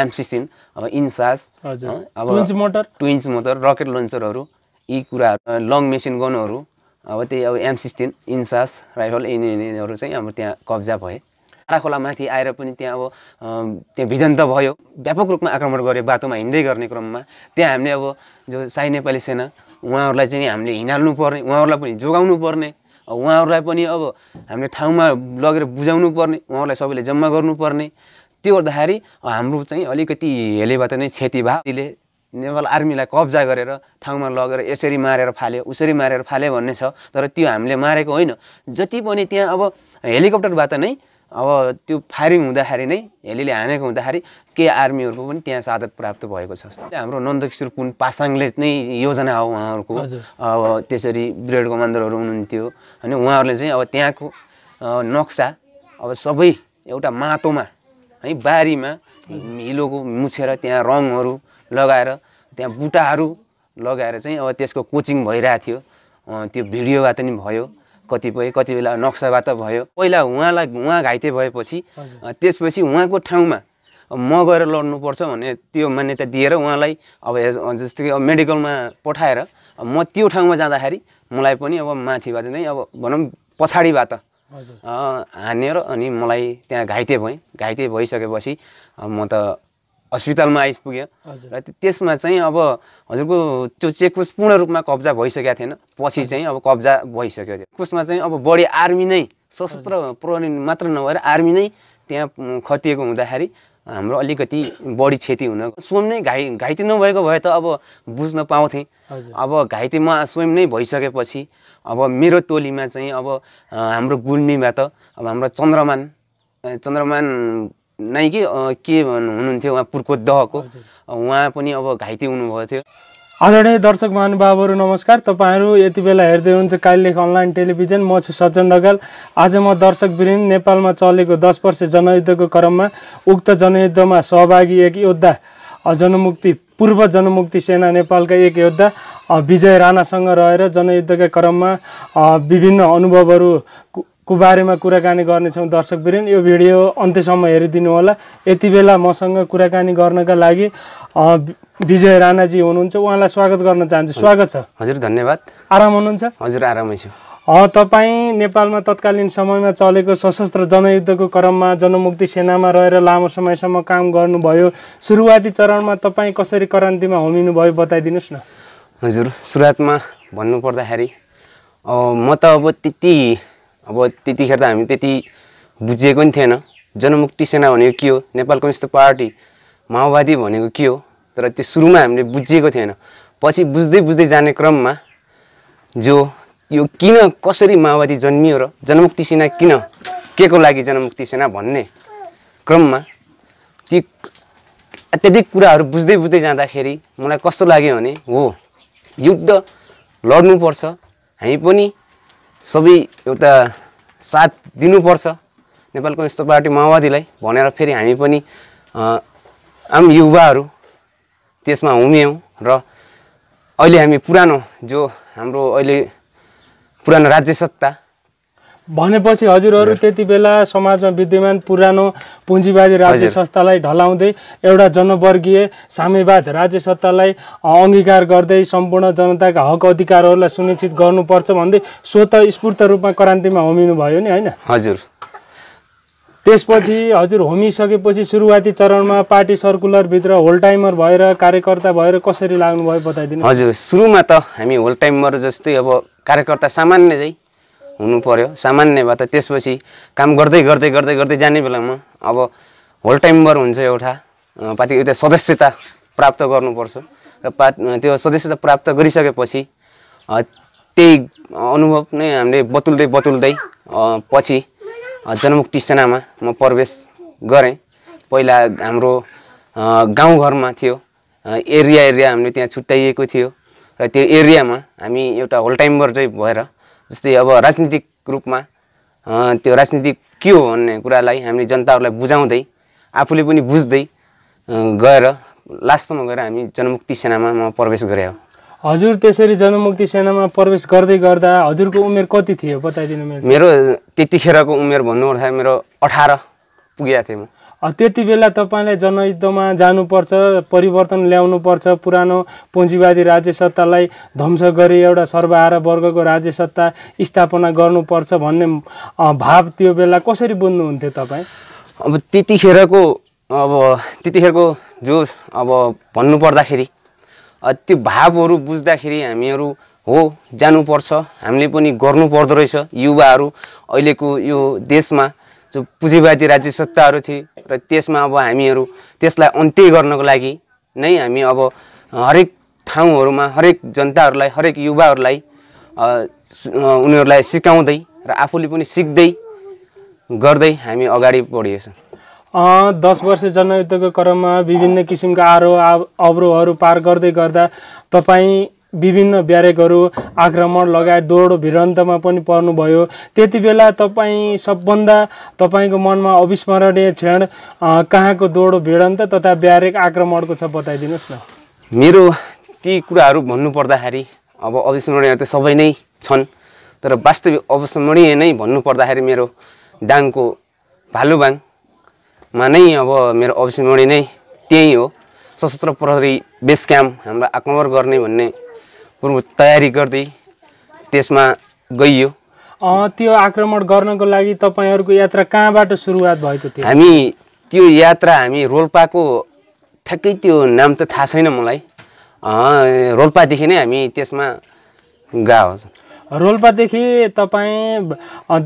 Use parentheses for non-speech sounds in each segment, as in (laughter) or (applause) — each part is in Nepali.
एम सिक्सटिन अब इन्सास अब mortar two inch mortar rocket लन्चरहरू यी कुराहरू लङ मेसिन गनहरू अब त्यही अब एम सिक्सटिन इन्सास राइफल यिनीहरू चाहिँ अब त्यहाँ कब्जा भए खोला माथि आएर पनि त्यहाँ अब त्यहाँ भिजन्त भयो व्यापक रूपमा आक्रमण गरे बाटोमा हिँड्दै गर्ने क्रममा त्यहाँ हामीले अब जो साई नेपाली सेना उहाँहरूलाई चाहिँ हामीले हिँडाल्नु पर्ने उहाँहरूलाई पनि जोगाउनु पर्ने उहाँहरूलाई पनि अब हामीले ठाउँमा लगेर बुझाउनु पर्ने उहाँहरूलाई सबैले जम्मा गर्नुपर्ने त्यो गर्दाखेरि हाम्रो चाहिँ अलिकति हेलेबाट नै क्षति भाले नेपाल आर्मीलाई कब्जा गरेर ठाउँमा लगेर यसरी मारेर फाल्यो उसरी मारेर फाल्यो भन्ने छ तर त्यो हामीले मारेको होइन जति पनि त्यहाँ अब हेलिकप्टरबाट नै अब त्यो फायरिङ हुँदाखेरि नै हेलीले हानेको हुँदाखेरि के आर्मीहरूको पनि त्यहाँ सादत प्राप्त भएको छ हाम्रो नन्दकिशोर पुन पासाङले नै योजना हो उहाँहरूको अब त्यसरी ब्रिगेड कमान्डरहरू हुनुहुन्थ्यो होइन उहाँहरूले चाहिँ अब त्यहाँको नक्सा अब सबै एउटा माटोमा है बारीमा हिलोको मुछेर त्यहाँ रङहरू लगाएर त्यहाँ बुटाहरू लगाएर चाहिँ अब त्यसको कोचिङ भइरहेको थियो त्यो भिडियोबाट नि भयो कतिपय कति बेला नक्साबाट भयो पहिला उहाँलाई उहाँ घाइते भएपछि त्यसपछि उहाँको ठाउँमा म गएर लड्नुपर्छ भन्ने त्यो मान्यता दिएर उहाँलाई अब जस्तो कि अब मेडिकलमा पठाएर म त्यो ठाउँमा जाँदाखेरि मलाई पनि अब माथिबाट नै अब भनौँ पछाडिबाट हानेर अनि मलाई त्यहाँ घाइते भएँ घाइते भइसकेपछि म त हस्पिटलमा आइपुग्यो र त्यसमा चाहिँ अब हजुरको त्यो चेकपोस्ट पूर्ण रूपमा कब्जा भइसकेको थिएन पछि चाहिँ अब कब्जा भइसक्यो चेकपोस्टमा चाहिँ अब बढी आर्मी नै सशस्त्र प्रहरी मात्र नभएर आर्मी नै त्यहाँ खटिएको हुँदाखेरि हाम्रो अलिकति बढी क्षति हुन स्वयं नै घाइ घाइते नभएको भए त अब बुझ्न पाउँथेँ अब घाइतेमा स्वयं नै भइसकेपछि अब मेरो टोलीमा चाहिँ अब हाम्रो गुल्मीमा त अब हाम्रो चन्द्रमान चन्द्रमान नै कि के हुनुहुन्थ्यो उहाँ पुर्को दहको उहाँ पनि अब घाइते हुनुभएको थियो आदरणीय दर्शक महानुभावहरू नमस्कार तपाईँहरू यति बेला हेर्दै हुनुहुन्छ कालिलेख अनलाइन टेलिभिजन म छु सज्जन डगाल आज म दर्शक वृन्द नेपालमा चलेको दस वर्ष जनयुद्धको क्रममा उक्त जनयुद्धमा सहभागी एक योद्धा जनमुक्ति पूर्व जनमुक्ति सेना नेपालका एक योद्धा विजय राणासँग रहेर जनयुद्धका क्रममा विभिन्न अनुभवहरू को बारेमा कुराकानी गर्नेछौँ दर्शक बिरेन यो भिडियो अन्त्यसम्म हेरिदिनु होला यति बेला मसँग कुराकानी गर्नका लागि विजय राणाजी हुनुहुन्छ उहाँलाई स्वागत गर्न चाहन्छु स्वागत छ हजुर धन्यवाद आराम हुनुहुन्छ हजुर आरामै छु तपाईँ नेपालमा तत्कालीन समयमा चलेको सशस्त्र जनयुद्धको क्रममा जनमुक्ति सेनामा रहेर लामो समयसम्म काम गर्नुभयो सुरुवाती चरणमा तपाईँ कसरी क्रान्तिमा होमिनुभयो बताइदिनुहोस् न हजुर सुरुवातमा भन्नुपर्दाखेरि म त अब त्यति अब त्यतिखेर त हामी त्यति बुझिएको पनि थिएन जनमुक्ति सेना भनेको के हो नेपाल कम्युनिस्ट पार्टी माओवादी भनेको के हो तर त्यो सुरुमा हामीले बुझिएको थिएन पछि बुझ्दै बुझ्दै जाने क्रममा जो यो किन कसरी माओवादी जन्मियो र जनमुक्ति सेना किन के को लागि जनमुक्ति सेना भन्ने क्रममा ती अत्याधिक कुराहरू बुझ्दै बुझ्दै जाँदाखेरि मलाई कस्तो लाग्यो भने हो युद्ध लड्नुपर्छ हामी पनि सबै एउटा साथ दिनुपर्छ नेपाल कम्युनिस्ट पार्टी माओवादीलाई भनेर फेरि हामी पनि आम युवाहरू त्यसमा हुम्यौँ र अहिले हामी पुरानो जो हाम्रो अहिले पुरानो राज्य सत्ता भनेपछि हजुरहरू त्यति बेला समाजमा विद्यमान पुरानो पुँजीवादी राज्य संस्थालाई ढलाउँदै एउटा जनवर्गीय साम्यवाद राज्य सत्तालाई अङ्गीकार गर्दै सम्पूर्ण जनताका हक अधिकारहरूलाई सुनिश्चित गर्नुपर्छ भन्दै स्वत स्फूर्त रूपमा क्रान्तिमा होमिनु भयो नि होइन हजुर त्यसपछि हजुर होमिसकेपछि सुरुवाती चरणमा पार्टी सर्कुलरभित्र होल टाइमर भएर कार्यकर्ता भएर कसरी लाग्नुभयो बताइदिनु हजुर सुरुमा त हामी होल टाइमर जस्तै अब कार्यकर्ता सामान्य चाहिँ हुनु पर्यो सामान्य भए त त्यसपछि काम गर्दै गर्दै गर्दै गर्दै जाने बेलामा अब होल टाइमबर हुन्छ एउटा पार्टी एउटा सदस्यता प्राप्त गर्नुपर्छ र पा त्यो सदस्यता प्राप्त गरिसकेपछि त्यही अनुभव नै हामीले बतुल्दै बतुल्दै पछि जनमुक्ति सेनामा म प्रवेश गरेँ पहिला हाम्रो गाउँघरमा थियो एरिया एरिया हामीले त्यहाँ छुट्याइएको थियो र त्यो एरियामा हामी एउटा होल टाइमबर चाहिँ भएर जस्तै अब राजनीतिक रूपमा त्यो राजनीति के हो भन्ने कुरालाई हामीले जनताहरूलाई बुझाउँदै आफूले पनि बुझ्दै गएर लास्टसम्म गएर हामी जनमुक्ति सेनामा म प्रवेश गरे हो हजुर त्यसरी जनमुक्ति सेनामा प्रवेश गर्दै गर्दा हजुरको उमेर कति थियो बताइदिनु मेरो त्यतिखेरको उमेर भन्नुपर्दा मेरो अठार पुगेको थिएँ म त्यति बेला तपाईँलाई जनयुद्धमा जानुपर्छ परिवर्तन ल्याउनुपर्छ पुरानो पुँजीवादी राज्य सत्तालाई ध्वंस गरी एउटा सर्वहारा वर्गको राज्य सत्ता स्थापना गर्नुपर्छ भन्ने भाव त्यो बेला कसरी बुझ्नुहुन्थ्यो तपाईँ अब त्यतिखेरको अब त्यतिखेरको जो अब भन्नु पर्दाखेरि त्यो भावहरू बुझ्दाखेरि हामीहरू हो जानुपर्छ हामीले पनि गर्नु पर्दो रहेछ युवाहरू अहिलेको यो देशमा जो पुँजीवादी राज्य सत्ताहरू थिए र त्यसमा अब हामीहरू त्यसलाई अन्त्य गर्नको लागि नै हामी अब हरेक ठाउँहरूमा हरेक जनताहरूलाई हरेक युवाहरूलाई उनीहरूलाई सिकाउँदै र आफूले पनि सिक्दै गर्दै हामी अगाडि बढिएछ दस वर्ष जनयुद्धको क्रममा विभिन्न किसिमका आरोह अवरोहहरू पार गर्दै गर्दा तपाईँ विभिन्न ब्यारेकहरू आक्रमण लगायत दोहोरो भिरन्तमा पनि पर्नुभयो त्यति बेला तपाईँ सबभन्दा तपाईँको मनमा अविस्मरणीय क्षण कहाँको दोहोरो भिडन्त तथा ब्यारेक आक्रमणको छ बताइदिनुहोस् न मेरो ती कुराहरू भन्नुपर्दाखेरि अब अविस्मरणीय त सबै नै छन् तर वास्तविक अविस्मरणीय नै भन्नुपर्दाखेरि मेरो डाङको भालुबाङमा नै अब मेरो अविस्मरणीय नै त्यही हो सशस्त्र प्रहरी बेस क्याम्प हाम्रो आक्रमण गर्ने भन्ने पूर्व तयारी गर्दै त्यसमा गइयो त्यो आक्रमण गर्नको लागि तपाईँहरूको यात्रा कहाँबाट सुरुवात भएको थियो हामी त्यो यात्रा हामी रोल्पाको ठ्याक्कै त्यो नाम त थाहा छैन मलाई रोल्पादेखि नै हामी त्यसमा गएको रोल्पादेखि तपाईँ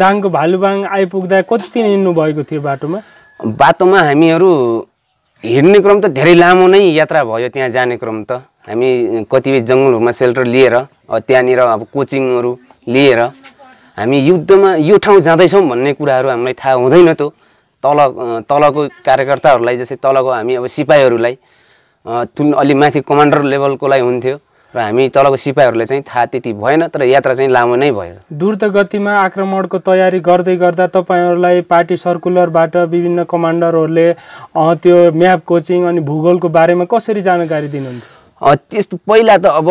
दाङको भालुबाङ आइपुग्दा कति हिँड्नु भएको थियो बाटोमा बाटोमा हामीहरू हिँड्ने क्रम त धेरै लामो नै यात्रा भयो त्यहाँ जाने क्रम त हामी कतिपय जङ्गलहरूमा सेल्टर लिएर त्यहाँनिर अब कोचिङहरू लिएर हामी युद्धमा यो ठाउँ जाँदैछौँ भन्ने कुराहरू हामीलाई थाहा हुँदैन त्यो तल तलको कार्यकर्ताहरूलाई जस्तै तलको हामी अब सिपाहीहरूलाई तुन अलि माथि कमान्डर लेभलकोलाई हुन्थ्यो र हामी तलको सिपाहीहरूलाई चाहिँ थाहा त्यति भएन तर यात्रा चाहिँ लामो नै भयो द्रुत गतिमा आक्रमणको तयारी गर्दै गर्दा तपाईँहरूलाई पार्टी सर्कुलरबाट विभिन्न कमान्डरहरूले त्यो म्याप कोचिङ अनि भूगोलको बारेमा कसरी जानकारी दिनुहुन्थ्यो त्यस्तो पहिला त अब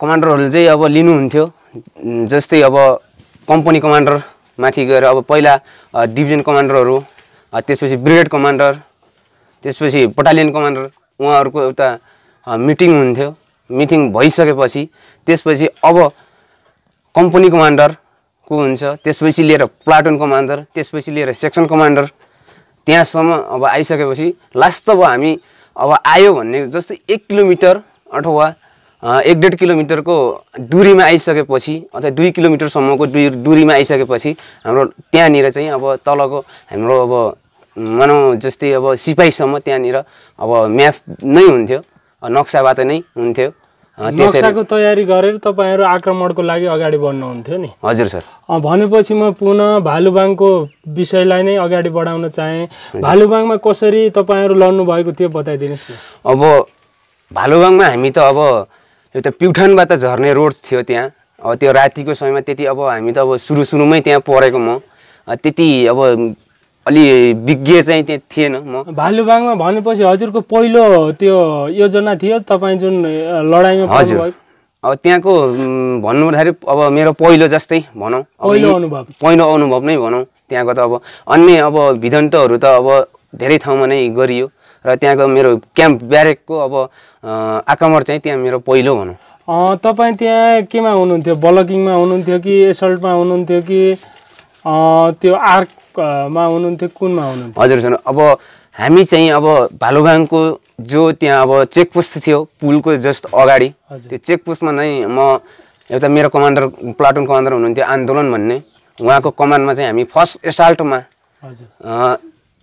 कमान्डरहरूले चाहिँ अब लिनुहुन्थ्यो जस्तै अब कम्पनी कमान्डर माथि गएर अब पहिला डिभिजन कमान्डरहरू त्यसपछि ब्रिगेड कमान्डर त्यसपछि बटालियन कमान्डर उहाँहरूको एउटा मिटिङ हुन्थ्यो मिटिङ भइसकेपछि त्यसपछि अब कम्पनी कमान्डर को हुन्छ त्यसपछि लिएर प्लाटुन कमान्डर त्यसपछि लिएर सेक्सन कमान्डर त्यहाँसम्म अब आइसकेपछि लास्ट अब हामी अब आयो भन्ने जस्तै एक किलोमिटर अथवा एक डेढ किलोमिटरको दुरीमा आइसकेपछि अथवा दुई किलोमिटरसम्मको दुई दुरीमा आइसकेपछि हाम्रो त्यहाँनिर चाहिँ अब तलको हाम्रो अब मानौँ जस्तै अब सिपाहीसम्म त्यहाँनिर अब म्याप नै हुन्थ्यो नक्साबाट नै हुन्थ्यो नक्साको तयारी गरेर तपाईँहरू आक्रमणको लागि अगाडि बढ्नुहुन्थ्यो नि हजुर सर भनेपछि म पुनः भालुबाङको विषयलाई नै अगाडि बढाउन चाहेँ भालुबाङमा कसरी तपाईँहरू लड्नु भएको थियो बताइदिनुहोस् न अब भालुबाङमा हामी त अब त प्युठानबाट झर्ने रोड थियो त्यहाँ अब त्यो रातिको समयमा त्यति अब हामी त अब सुरु सुरुमै त्यहाँ परेको म त्यति अब अलि विज्ञ चाहिँ त्यहाँ थिएन म भालुबाङमा भनेपछि हजुरको पहिलो त्यो योजना थियो तपाईँ जुन लडाइँमा हजुर अब त्यहाँको भन्नुपर्दाखेरि अब मेरो पहिलो जस्तै भनौँ पहिलो अनुभव पहिलो अनुभव नै भनौँ त्यहाँको त अब अन्य अब भिदन्तहरू त अब धेरै ठाउँमा नै गरियो र त्यहाँको मेरो क्याम्प ब्यारेकको अब आक्रमण चाहिँ त्यहाँ मेरो पहिलो हुनु तपाईँ त्यहाँ केमा हुनुहुन्थ्यो ब्लकिङमा हुनुहुन्थ्यो कि एसल्टमा हुनुहुन्थ्यो कि त्यो आर्कमा हुनुहुन्थ्यो कुनमा हुनुहुन्थ्यो हजुर सर अब हामी चाहिँ अब भालुबाङको जो त्यहाँ अब चेकपोस्ट थियो पुलको जस्ट अगाडि त्यो चेकपोस्टमा नै म एउटा मेरो कमान्डर प्लाटुन कमान्डर हुनुहुन्थ्यो आन्दोलन भन्ने उहाँको कमान्डमा चाहिँ हामी फर्स्ट एसाल्टमा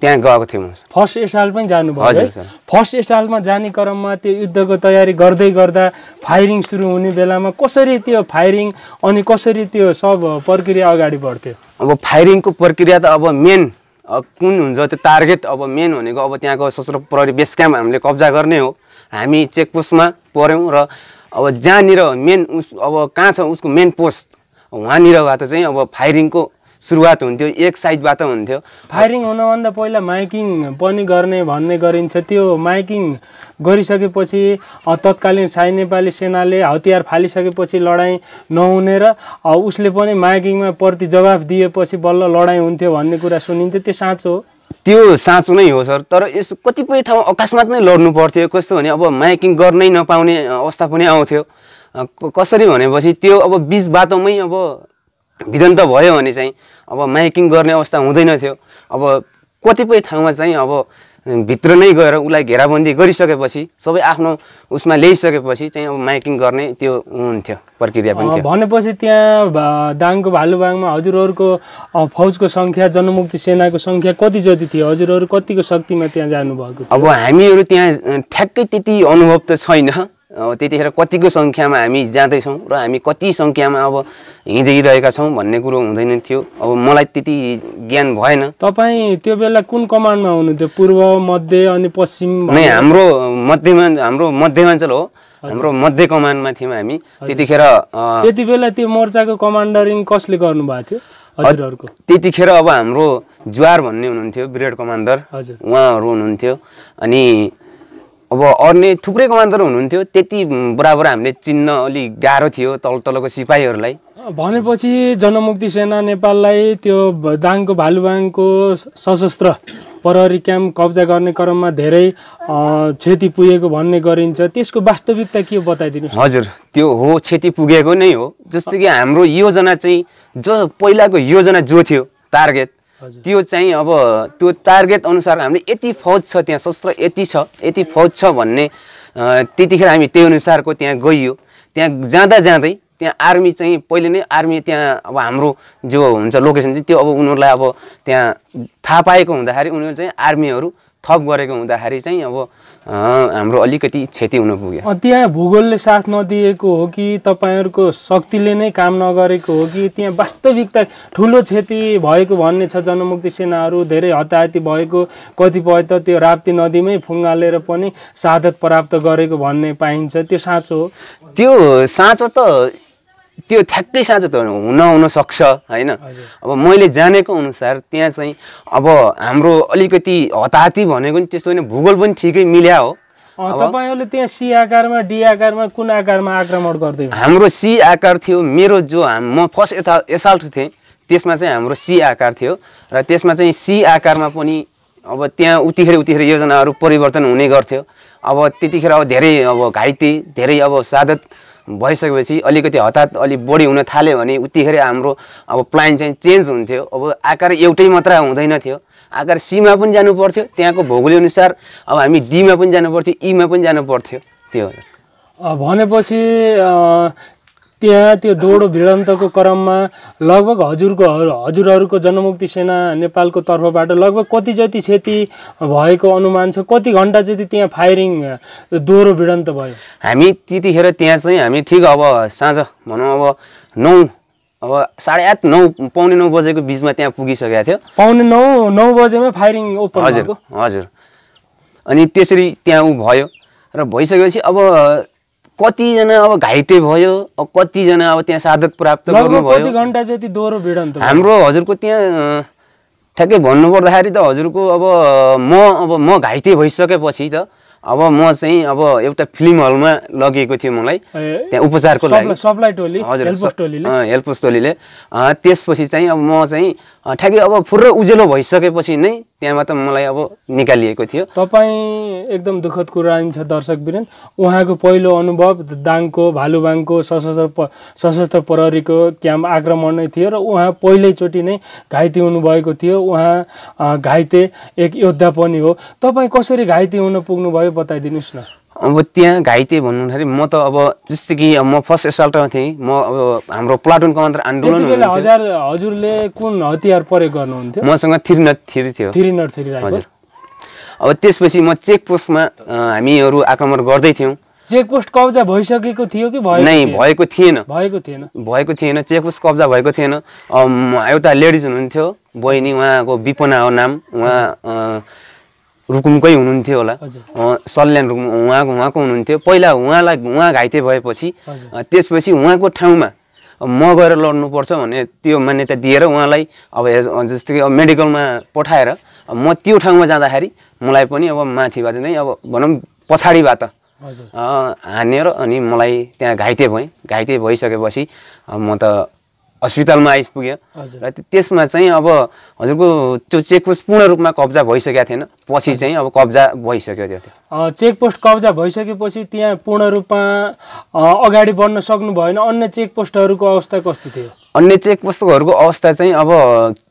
त्यहाँ गएको थियौँ फर्स्ट स्टाइल पनि जानुभयो हजुर फर्स्ट स्टाइलमा जाने क्रममा त्यो युद्धको तयारी गर्दै गर्दा फायरिङ सुरु हुने बेलामा कसरी त्यो फायरिङ अनि कसरी त्यो सब प्रक्रिया अगाडि बढ्थ्यो अब फायरिङको प्रक्रिया त अब मेन कुन हुन्छ त्यो टार्गेट अब मेन भनेको अब त्यहाँको सशस्त्र प्रहरी बेस क्याम्प हामीले कब्जा गर्ने हो हामी चेकपोस्टमा पऱ्यौँ र अब जहाँनिर मेन उस अब कहाँ छ उसको मेन पोस्ट उहाँनिर भए त चाहिँ अब फायरिङको सुरुवात हुन्थ्यो एक साइडबाट हुन्थ्यो फायरिङ हुनभन्दा पहिला माइकिङ पनि गर्ने भन्ने गरिन्छ त्यो माइकिङ गरिसकेपछि तत्कालीन साई नेपाली सेनाले हतियार फालिसकेपछि लडाइँ नहुने र उसले पनि माइकिङमा प्रति जवाब दिएपछि बल्ल लडाइँ हुन्थ्यो भन्ने कुरा सुनिन्छ त्यो साँचो हो त्यो साँचो नै हो सर तर यस्तो कतिपय ठाउँ अकस्मात नै लड्नु पर्थ्यो कस्तो भने अब माइकिङ गर्नै नपाउने अवस्था पनि आउँथ्यो कसरी भनेपछि त्यो अब बिच बाटोमै अब भिडन्त भयो भने चाहिँ अब माइकिङ गर्ने अवस्था हुँदैन थियो अब कतिपय ठाउँमा चाहिँ अब भित्र नै गएर उसलाई घेराबन्दी गरिसकेपछि सबै आफ्नो उसमा ल्याइसकेपछि चाहिँ अब माइकिङ गर्ने त्यो हुन्थ्यो प्रक्रिया पनि भनेपछि त्यहाँ दाङको भालुबाङमा हजुरहरूको फौजको सङ्ख्या जनमुक्ति सेनाको सङ्ख्या कति जति थियो हजुरहरू कतिको शक्तिमा त्यहाँ जानुभएको अब हामीहरू त्यहाँ ठ्याक्कै त्यति अनुभव त छैन त्यतिखेर कतिको सङ्ख्यामा हामी जाँदैछौँ र हामी कति सङ्ख्यामा अब हिँडिरहेका छौँ भन्ने कुरो हुँदैन थियो अब मलाई त्यति ज्ञान भएन तपाईँ त्यो बेला कुन कमान्डमा हुनुहुन्थ्यो पूर्व मध्य अनि पश्चिम नै हाम्रो मध्यमा हाम्रो मध्यमाञ्चल हो हाम्रो मध्य कमान्डमा थियौँ हामी त्यतिखेर त्यति बेला त्यो मोर्चाको कमान्डरिङ कसले गर्नुभएको थियो हजुरहरूको त्यतिखेर अब हाम्रो ज्वार भन्ने हुनुहुन्थ्यो ब्रिगेड कमान्डर हजुर उहाँहरू हुनुहुन्थ्यो अनि अब अर्ने थुप्रै कमान्डर हुनुहुन्थ्यो त्यति बराबर हामीले चिन्न अलिक गाह्रो थियो तल तलको सिपाहीहरूलाई भनेपछि जनमुक्ति सेना नेपाललाई त्यो दाङको भालुबाङको सशस्त्र प्रहरी क्याम्प कब्जा गर्ने क्रममा धेरै क्षति पुगेको भन्ने गरिन्छ त्यसको वास्तविकता के बताइदिनु हजुर त्यो हो क्षति पुगेको नै हो जस्तो कि हाम्रो योजना चाहिँ जो पहिलाको योजना जो थियो टार्गेट त्यो चाहिँ अब त्यो टार्गेट अनुसार हामीले यति फौज छ त्यहाँ शस्त्र यति छ यति फौज छ भन्ने त्यतिखेर हामी त्यही अनुसारको त्यहाँ गइयो त्यहाँ जाँदा जाँदै त्यहाँ आर्मी चाहिँ पहिले नै आर्मी त्यहाँ अब हाम्रो जो हुन्छ लोकेसन चाहिँ त्यो अब उनीहरूलाई अब त्यहाँ थाहा पाएको हुँदाखेरि उनीहरू चाहिँ आर्मीहरू थप गरेको हुँदाखेरि चाहिँ अब हाम्रो अलिकति क्षति हुन पुग्यो त्यहाँ भूगोलले साथ नदिएको हो कि तपाईँहरूको शक्तिले नै काम नगरेको हो कि त्यहाँ वास्तविकता ठुलो क्षति भएको भन्ने छ जनमुक्ति सेनाहरू धेरै हताहती भएको कतिपय त त्यो राप्ती नदीमै फुङ्गालेर पनि सादत प्राप्त गरेको भन्ने पाइन्छ त्यो साँचो हो त्यो साँचो त त्यो ठ्याक्कै साँचो त हुन हुनसक्छ होइन अब मैले जानेको अनुसार त्यहाँ चाहिँ अब हाम्रो अलिकति हताहती भनेको नि त्यस्तो होइन भूगोल पनि ठिकै मिल्या हो तपाईँहरूले त्यहाँ सी आकारमा डी आकारमा कुन आकारमा आक्रमण गर्दै हाम्रो सी आकार थियो मेरो जो म फर्स्ट यथा एसाल्ट थिएँ त्यसमा चाहिँ हाम्रो सी आकार थियो र त्यसमा चाहिँ सी आकारमा पनि अब त्यहाँ उतिखेर उतिखेर योजनाहरू परिवर्तन हुने गर्थ्यो अब त्यतिखेर अब धेरै अब घाइते धेरै अब सादत भइसकेपछि अलिकति हतात अलिक बढी हुन थाल्यो भने उत्तिखेर हाम्रो अब प्लान चाहिँ चेन्ज हुन्थ्यो अब आकार एउटै मात्र हुँदैन थियो आकार सीमा पनि जानु पर्थ्यो त्यहाँको भौगोलिक अनुसार अब हामी डीमा पनि जानु पर्थ्यो ईमा e पनि जानु पर्थ्यो त्यो भनेपछि त्यहाँ त्यो दोडो भिडन्तको क्रममा लगभग हजुरको हजुरहरूको जनमुक्ति सेना नेपालको तर्फबाट लगभग कति जति क्षति भएको अनुमान छ कति घन्टा जति त्यहाँ फायरिङ दोहोरो भिडन्त भयो हामी त्यतिखेर त्यहाँ चाहिँ हामी ठिक अब साँझ भनौँ अब नौ अब साढे आठ नौ पाउने नौ बजेको बिचमा त्यहाँ पुगिसकेको थियो पाउने नौ नौ बजेमा फायरिङ हजुर हजुर अनि त्यसरी त्यहाँ ऊ भयो र भइसकेपछि अब कतिजना अब घाइते भयो अब कतिजना अब त्यहाँ साधक प्राप्त गर्नुभयो घन्टा दोहोरो भिडन्त हाम्रो हजुरको त्यहाँ ठ्याक्कै भन्नुपर्दाखेरि त हजुरको अब म अब म घाइते भइसकेपछि त अब म चाहिँ अब एउटा फिल्म हलमा लगेको थियो मलाई त्यहाँ उपचारको लागि सबलाई टोली हजुर हेल्पोस टोलीले त्यसपछि चाहिँ अब म चाहिँ ठ्याक्कै अब फुर्र उजेलो भइसकेपछि नै त्यहाँबाट मलाई अब निकालिएको थियो तपाईँ एकदम दुःखद कुरा छ दर्शक बिरेन उहाँको पहिलो अनुभव दाङको भालुबाङको सशस्त्र प सशस्त्र प्रहरीको क्याम्प आक्रमण नै थियो र उहाँ पहिल्यैचोटि नै घाइते हुनुभएको थियो उहाँ घाइते एक योद्धा पनि हो तपाईँ कसरी घाइते हुन पुग्नुभयो बताइदिनुहोस् न अब त्यहाँ घाइते भन्दाखेरि म त अब जस्तै कि म फर्स्ट एसल्टमा थिएँ म अब हाम्रो प्लाटुन कमान्डर आन्दोलन हजार हजुरले कुन हतियार प्रयोग गर्नुहुन्थ्यो मसँग नट थ्री थियो नट थ्री हजुर अब त्यसपछि म चेकपोस्टमा हामीहरू आक्रमण गर्दै थियौँ चेकपोस्ट कब्जा भइसकेको थियो कि भयो नै भएको थिएन भएको थिएन भएको थिएन चेकपोस्ट कब्जा भएको थिएन एउटा लेडिज हुनुहुन्थ्यो बहिनी उहाँको विपना हो नाम उहाँ रुकुमकै हुनुहुन्थ्यो होला सल्यान रुकुम उहाँको उहाँको हुनुहुन्थ्यो पहिला उहाँलाई उहाँ घाइते भएपछि त्यसपछि उहाँको ठाउँमा म गएर लड्नुपर्छ भने त्यो मान्यता दिएर उहाँलाई अब जस्तो कि अब मेडिकलमा पठाएर म त्यो ठाउँमा जाँदाखेरि मलाई पनि अब माथिबाट नै अब भनौँ पछाडिबाट हानेर अनि मलाई त्यहाँ घाइते भएँ घाइते भइसकेपछि म त हस्पिटलमा आइपुग्यो र त्यसमा चाहिँ अब हजुरको त्यो चेकपोस्ट पूर्ण रूपमा कब्जा भइसकेको थिएन पछि चाहिँ अब कब्जा भइसक्यो त्यो चेकपोस्ट कब्जा भइसकेपछि त्यहाँ पूर्ण रूपमा अगाडि बढ्न सक्नु भएन अन्य चेकपोस्टहरूको अवस्था कस्तो थियो अन्य चेकपोस्टहरूको अवस्था चाहिँ अब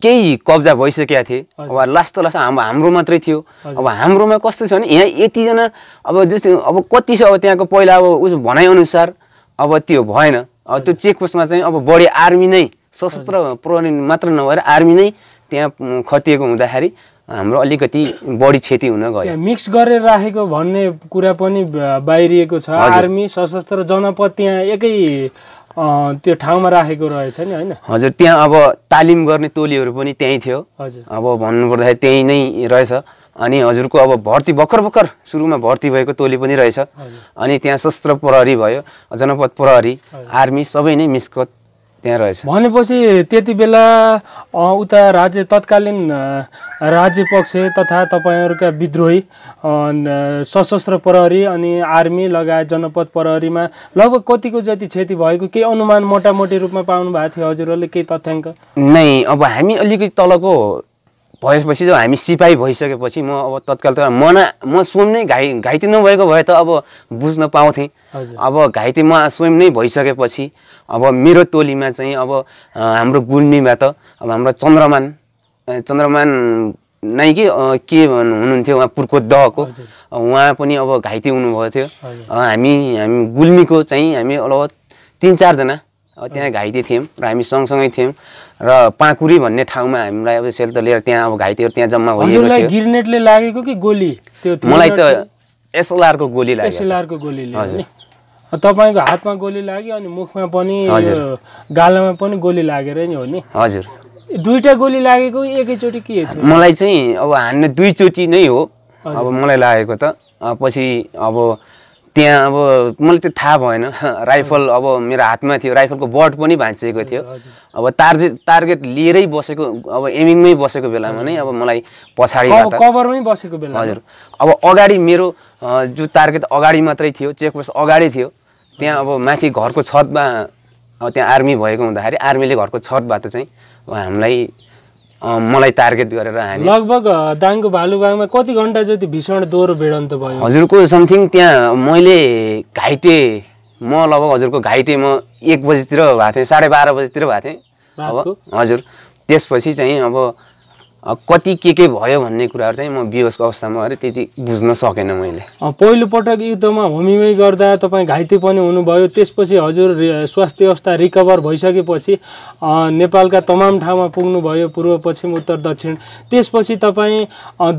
केही कब्जा भइसकेका थिए अब लास्ट लास्ट हाम हाम्रो मात्रै थियो अब हाम्रोमा कस्तो छ भने यहाँ यतिजना अब जस्तै अब कति छ अब त्यहाँको पहिला अब उस भनाइअनुसार अब त्यो भएन त्यो चेकपोस्टमा चाहिँ अब बढी आर्मी नै सशस्त्र प्रहरी मात्र नभएर आर्मी नै त्यहाँ खटिएको हुँदाखेरि हाम्रो अलिकति बढी क्षति हुन गयो मिक्स गरेर राखेको भन्ने कुरा पनि बाहिरिएको छ आर्मी सशस्त्र जनपद त्यहाँ एकै त्यो ठाउँमा राखेको रहेछ नि होइन हजुर त्यहाँ अब तालिम गर्ने टोलीहरू पनि त्यहीँ थियो हजुर अब भन्नुपर्दाखेरि त्यहीँ नै रहेछ अनि हजुरको अब भर्ती भर्खर भर्खर सुरुमा भर्ती भएको टोली पनि रहेछ अनि त्यहाँ सशस्त्र प्रहरी भयो जनपद प्रहरी आर्मी सबै नै मिसको त्यहाँ रहेछ भनेपछि त्यति बेला उता राज्य तत्कालीन राज्य पक्ष तथा तपाईँहरूका विद्रोही सशस्त्र प्रहरी अनि आर्मी लगायत जनपद प्रहरीमा लगभग कतिको जति क्षति भएको केही अनुमान मोटामोटी रूपमा पाउनु भएको थियो हजुरहरूले केही तथ्याङ्क नै अब हामी अलिकति तलको भएपछि जब हामी सिपाही भइसकेपछि म अब तत्काल त मना म स्वयं नै घाइ घाइते नभएको भए त अब बुझ्न पाउँथेँ अब घाइते म स्वयं नै भइसकेपछि अब मेरो टोलीमा चाहिँ अब हाम्रो त अब हाम्रो चन्द्रमान चन्द्रमान नै कि के हुनुहुन्थ्यो उहाँ पुर्को दहको उहाँ पनि अब घाइते हुनुभएको थियो हामी हामी गुल्मीको चाहिँ हामी अब तिन चारजना त्यहाँ घाइते थियौँ र हामी सँगसँगै थियौँ र पाँकुरी भन्ने ठाउँमा हामीलाई अब सेल त लिएर त्यहाँ अब घाइतेहरू त्यहाँ जम्मा ग्रेनेडले लागेको कि गोली त्यो मलाई त एसएलआरको गोली लाग्यो एसएलआरको गोली हजुर तपाईँको हातमा गोली लाग्यो अनि मुखमा पनि गालामा पनि गोली लागेर नि हो नि हजुर दुईवटा गोली लागेको एकैचोटि के छ मलाई चाहिँ अब हान्ने दुईचोटि नै हो अब मलाई लागेको त पछि अब त्यहाँ अब मलाई त्यो थाहा भएन (laughs) राइफल अब मेरो हातमा थियो राइफलको बर्ड पनि भाँचिएको थियो अब टार्जे टार्गेट लिएरै बसेको अब एमिङमै बसेको बेलामा नै अब मलाई पछाडि कभरमै बसेको बेला हजुर अब अगाडि मेरो जो टार्गेट अगाडि मात्रै थियो चेकपोस्ट अगाडि थियो त्यहाँ अब माथि घरको छतमा अब त्यहाँ आर्मी भएको हुँदाखेरि आर्मीले घरको छतबाट चाहिँ हामीलाई मलाई टार्गेट गरेर हामी लगभग दाङको भालुबागमा कति घन्टा जति भीषण दोहोरो भिडन्त भयो हजुरको समथिङ त्यहाँ मैले घाइते म लगभग हजुरको घाइते म एक बजीतिर भएको थिएँ साढे बाह्र बजीतिर भएको थिएँ अब हजुर त्यसपछि चाहिँ अब कति के के भयो भन्ने कुराहरू चाहिँ म बिहोसको अवस्थामा अरे त्यति बुझ्न सकेन मैले पहिलोपटक युद्धमा होमिमै गर्दा तपाईँ घाइते पनि हुनुभयो त्यसपछि हजुर स्वास्थ्य अवस्था रिकभर भइसकेपछि नेपालका तमाम ठाउँमा पुग्नुभयो पूर्व पश्चिम उत्तर दक्षिण त्यसपछि तपाईँ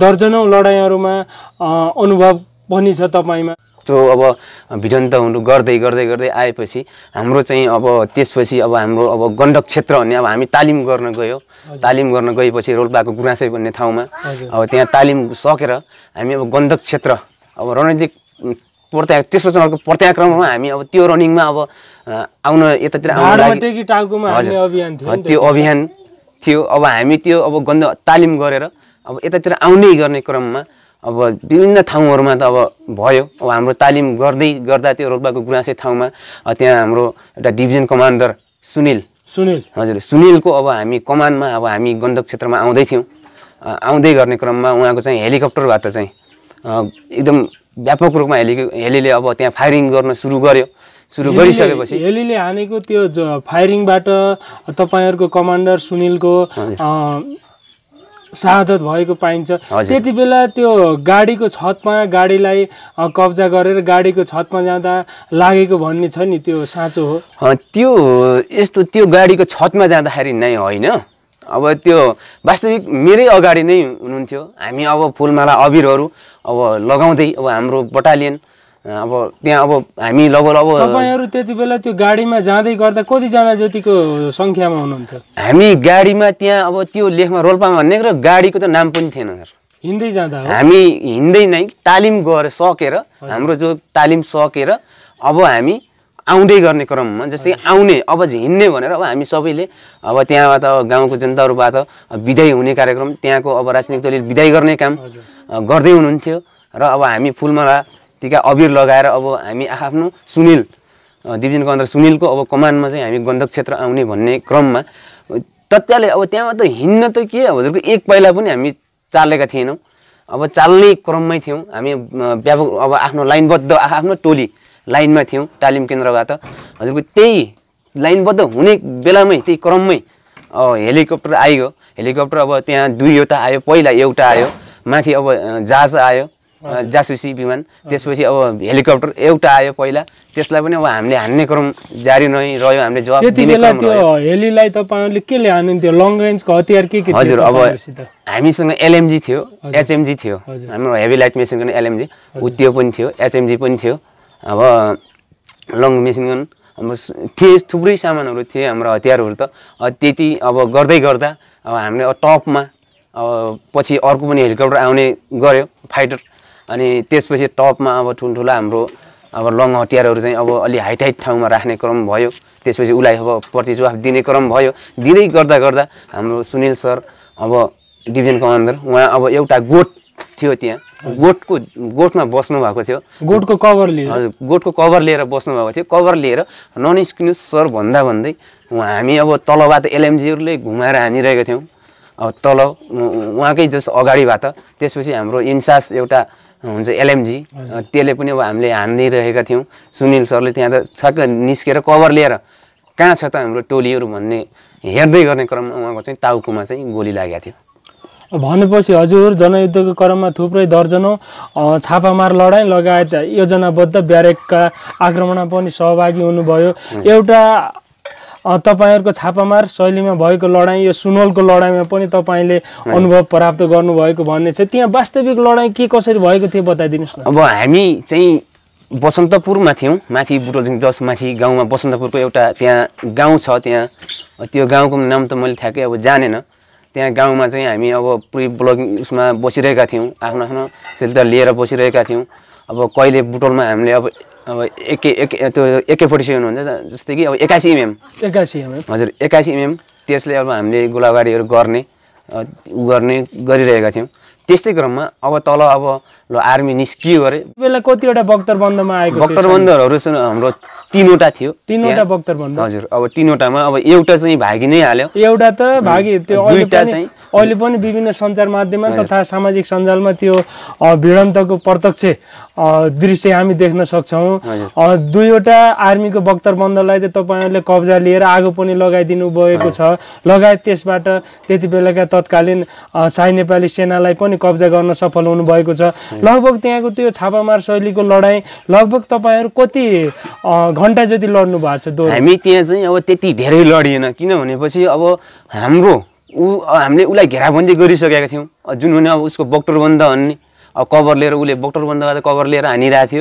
दर्जनौँ लडाइँहरूमा अनुभव पनि छ तपाईँमा त्यो अब भिडन्त हुनु गर्दै गर्दै गर्दै आएपछि हाम्रो चाहिँ अब त्यसपछि अब हाम्रो अब गण्डक क्षेत्र भन्ने अब हामी तालिम गर्न गयो तालिम गर्न गएपछि रोल्पाको गुराँसै भन्ने ठाउँमा अब त्यहाँ तालिम सकेर हामी अब गण्डक क्षेत्र अब रणनीतिक प्रत्या तेस्रो चरणको प्रत्याक्रममा हामी अब त्यो रनिङमा अब आउन यतातिर आउन त्यो अभियान थियो अब हामी त्यो अब गन्ध तालिम गरेर अब यतातिर आउनै गर्ने क्रममा अब विभिन्न ठाउँहरूमा त अब भयो अब हाम्रो तालिम गर्दै गर्दा त्यो रोल्पाको गुराँसे ठाउँमा त्यहाँ हाम्रो एउटा डिभिजन कमान्डर सुनिल सुनिल हजुर सुनिलको अब हामी कमानमा अब हामी गण्डक क्षेत्रमा आउँदै थियौँ आउँदै गर्ने क्रममा उहाँको चाहिँ हेलिकप्टरबाट चाहिँ एकदम व्यापक रूपमा हेली हेलीले अब त्यहाँ फायरिङ गर्न सुरु गर्यो सुरु गरिसकेपछि हेलीले हानेको त्यो फायरिङबाट तपाईँहरूको कमान्डर सुनिलको साहदत भएको पाइन्छ त्यति बेला त्यो गाडीको छतमा गाडीलाई कब्जा गरेर गाडीको छतमा जाँदा लागेको भन्ने छ नि त्यो साँचो हो त्यो यस्तो त्यो गाडीको छतमा जाँदाखेरि नै होइन अब त्यो वास्तविक मेरै अगाडि नै हुनुहुन्थ्यो हामी अब फुलमाला अबिरहरू अब लगाउँदै अब हाम्रो बटालियन अब त्यहाँ अब हामी लगभग अब तपाईँहरू त्यति बेला त्यो गाडीमा जाँदै गर्दा कतिजना जतिको सङ्ख्यामा हुनुहुन्थ्यो हामी गाडीमा त्यहाँ अब त्यो लेखमा रोल्पामा भन्ने र गाडीको त नाम पनि थिएन सर हिँड्दै जाँदा हामी हिँड्दै नै तालिम गरेर सकेर हाम्रो जो तालिम सकेर अब हामी आउँदै गर्ने क्रममा जस्तै आउने अब हिँड्ने भनेर अब हामी सबैले अब त्यहाँबाट गाउँको जनताहरूबाट विदाई हुने कार्यक्रम त्यहाँको अब राजनीतिक दलले विदाई गर्ने काम गर्दै हुनुहुन्थ्यो र अब हामी फुलमाला टिका अबिर लगाएर अब हामी आफ्नो सुनिल दिवजिनको अन्तर सुनिलको अब कमानमा चाहिँ हामी गन्धक क्षेत्र आउने भन्ने क्रममा तत्कालै अब त्यहाँ त हिँड्न त के हजुरको एक पाइला पनि हामी चालेका थिएनौँ अब चाल्ने क्रममै थियौँ हामी व्यापक अब आफ्नो लाइनबद्ध आफ्नो टोली लाइनमा थियौँ तालिम केन्द्रबाट हजुरको त्यही लाइनबद्ध हुने बेलामै त्यही क्रममै हेलिकप्टर आइयो हेलिकप्टर अब त्यहाँ दुईवटा आयो पहिला एउटा आयो माथि अब जहाज आयो जासुसी विमान त्यसपछि अब हेलिकप्टर एउटा आयो पहिला त्यसलाई पनि अब हामीले हान्ने क्रम जारी नै रह्यो हामीले जवाब दिने क्रम रह्यो हेलीलाई तपाईँहरूले केले लङ रेन्जको हतियार के के हजुर अब हामीसँग एलएमजी थियो एचएमजी थियो हाम्रो heavy light machine gun LMG ऊ त्यो पनि थियो एचएमजी पनि थियो अब लङ मेसिन गन हाम्रो थिए थुप्रै सामानहरू थिए हाम्रो हतियारहरू त त्यति अब गर्दै गर्दा अब हामीले टपमा अब पछि अर्को पनि हेलिकप्टर आउने गऱ्यो फाइटर अनि त्यसपछि टपमा अब ठुल्ठुला हाम्रो अब लङ हतियारहरू चाहिँ अब अलि हाइटाइट ठाउँमा राख्ने क्रम भयो त्यसपछि उसलाई अब प्रतिजवाफ दिने क्रम भयो दिँदै गर्दा गर्दा हाम्रो सुनिल सर अब डिभिजन कमान्डर उहाँ अब एउटा गोठ थियो त्यहाँ गोठको गोठमा बस्नुभएको थियो गोठको कभर लिएर हजुर गोठको कभर लिएर बस्नुभएको थियो कभर लिएर ननिस्किनुहोस् सर भन्दा भन्दै हामी अब तलबाट एलएमजीहरूले घुमाएर हानिरहेको थियौँ अब तल उहाँकै जस अगाडिबाट त्यसपछि हाम्रो इन्सास एउटा हुन्छ एलएमजी त्यसले पनि अब हामीले हानिरहेका थियौँ सुनिल सरले त्यहाँ त छक्क निस्केर कभर लिएर कहाँ छ त हाम्रो टोलीहरू भन्ने हेर्दै गर्ने क्रममा उहाँको चाहिँ टाउकोमा चाहिँ गोली लागेको थियो भनेपछि हजुर जनयुद्धको क्रममा थुप्रै दर्जनौँ छापामार लडाइँ लगायत योजनाबद्ध ब्यारेकका आक्रमणमा पनि सहभागी हुनुभयो एउटा तपाईँहरूको छापामार शैलीमा भएको लडाइँ यो सुनौलको लडाइँमा पनि तपाईँले अनुभव प्राप्त गर्नुभएको भन्ने छ त्यहाँ वास्तविक लडाइँ के कसरी भएको थियो बताइदिनुहोस् न अब हामी चाहिँ बसन्तपुरमा थियौँ माथि जस माथि गाउँमा बसन्तपुरको एउटा त्यहाँ गाउँ छ त्यहाँ त्यो गाउँको नाम त मैले ठ्याक्कै अब जानेन त्यहाँ गाउँमा चाहिँ हामी अब प्रि ब्लगिङ उसमा बसिरहेका थियौँ आफ्नो आफ्नो सेल्टर लिएर बसिरहेका थियौँ अब कहिले बुटोलमा हामीले अब अब एक एक त्यो एके फोर्टी सेभेन हुन्छ जस्तै कि अब एक्कासी एमएम एक्कासी एमएम हजुर एक्कासी एमएम त्यसले अब हामीले गोलाबारीहरू गर्ने गर्ने गरिरहेका थियौँ त्यस्तै क्रममा अब तल अब ल आर्मी निस्कियो अरे बेला कतिवटा बन्दमा आएको बन्दहरू हाम्रो तिनवटा थियो तिनवटा बन्द हजुर अब तिनवटामा अब एउटा चाहिँ भागि नै हाल्यो एउटा त भागी त्यो चाहिँ अहिले पनि विभिन्न सञ्चार माध्यम तथा सामाजिक सञ्जालमा त्यो भिडन्तको प्रत्यक्ष दृश्य हामी देख्न सक्छौँ दुईवटा आर्मीको बन्दलाई त तपाईँहरूले कब्जा लिएर आगो पनि लगाइदिनु भएको छ लगायत त्यसबाट त्यति बेलाका तत्कालीन साई नेपाली सेनालाई पनि कब्जा गर्न सफल हुनुभएको छ लगभग त्यहाँको त्यो छापामार शैलीको लडाइँ लगभग तपाईँहरू कति घन्टा जति लड्नु भएको छ हामी त्यहाँ चाहिँ अब त्यति धेरै लडिएन किनभनेपछि अब हाम्रो ऊ हामीले उसलाई घेराबन्दी गरिसकेका थियौँ जुन भने अब उसको बक्टरबन्द भन्ने अब कभर लिएर उसले बक्टर बन्दबाट कभर लिएर हानिरहेको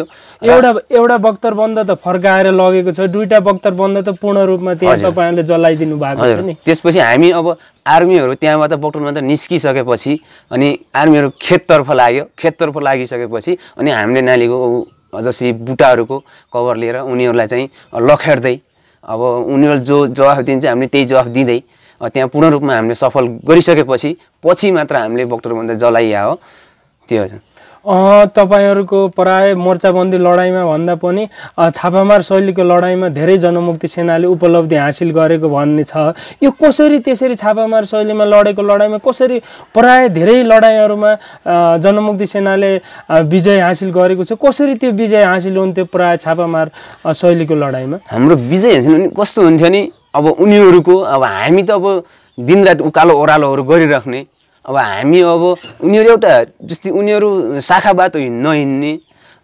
थियो एउटा एउटा बक्तर बन्द त फर्काएर लगेको छ दुईवटा बक्तर बन्द त पूर्ण रूपमा त्यहाँ तपाईँहरूले जलाइदिनु भएको छ नि त्यसपछि हामी अब आर्मीहरू त्यहाँबाट बक्टर बन्द निस्किसकेपछि अनि आर्मीहरू खेततर्फ लाग्यो खेततर्फ लागिसकेपछि अनि हामीले नालीको जसरी बुट्टाहरूको कभर लिएर उनीहरूलाई चाहिँ लखेट्दै अब उनीहरू जो जवाफ दिन्छ हामीले त्यही जवाफ दिँदै त्यहाँ पूर्ण रूपमा हामीले सफल गरिसकेपछि पछि मात्र हामीले बन्द जलाइया हो के हो तपाईँहरूको प्राय मोर्चाबन्दी लडाइँमा भन्दा पनि छापामार शैलीको लडाइँमा धेरै जनमुक्ति सेनाले उपलब्धि हासिल गरेको भन्ने छ यो कसरी त्यसरी छापामार शैलीमा लडेको लडाइँमा कसरी प्राय धेरै लडाइँहरूमा जनमुक्ति सेनाले विजय हासिल गरेको छ कसरी त्यो विजय हासिल हुन्थ्यो प्राय छापामार शैलीको लडाइँमा हाम्रो विजय हासिल कस्तो हुन्थ्यो नि अब उनीहरूको अब हामी त अब दिनरात उकालो ओह्रालोहरू गरिराख्ने अब हामी अब उनीहरू एउटा जस्तै उनीहरू शाखा बाटो नहिँड्ने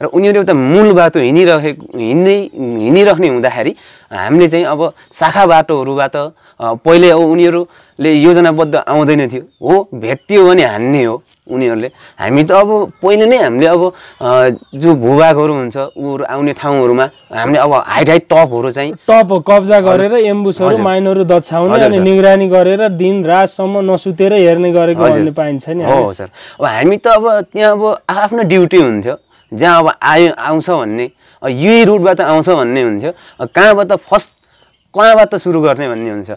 र उनीहरू एउटा मूल बाटो हिँडिरहेको हिँड्दै हिँडिराख्ने हुँदाखेरि हामीले चाहिँ अब शाखा बाटोहरूबाट पहिले अब उनीहरूले योजनाबद्ध आउँदैन थियो हो भेट्यो भने हान्ने हो उनीहरूले हामी त अब पहिले नै हामीले अब जो भूभागहरू हुन्छ ऊहरू आउने ठाउँहरूमा हामीले अब हाइट हाइट टपहरू चाहिँ टप कब्जा गरेर एम्बुसहरू माइनहरू दछाउने अनि निगरानी गरेर दिन रातसम्म नसुतेर हेर्ने गरेको हजुरले पाइन्छ नि हो सर अब हामी त अब त्यहाँ अब आफ्नो ड्युटी हुन्थ्यो जहाँ अब आयो आउँछ भन्ने यही रुटबाट आउँछ भन्ने हुन्थ्यो कहाँबाट फर्स्ट कहाँबाट सुरु गर्ने भन्ने हुन्छ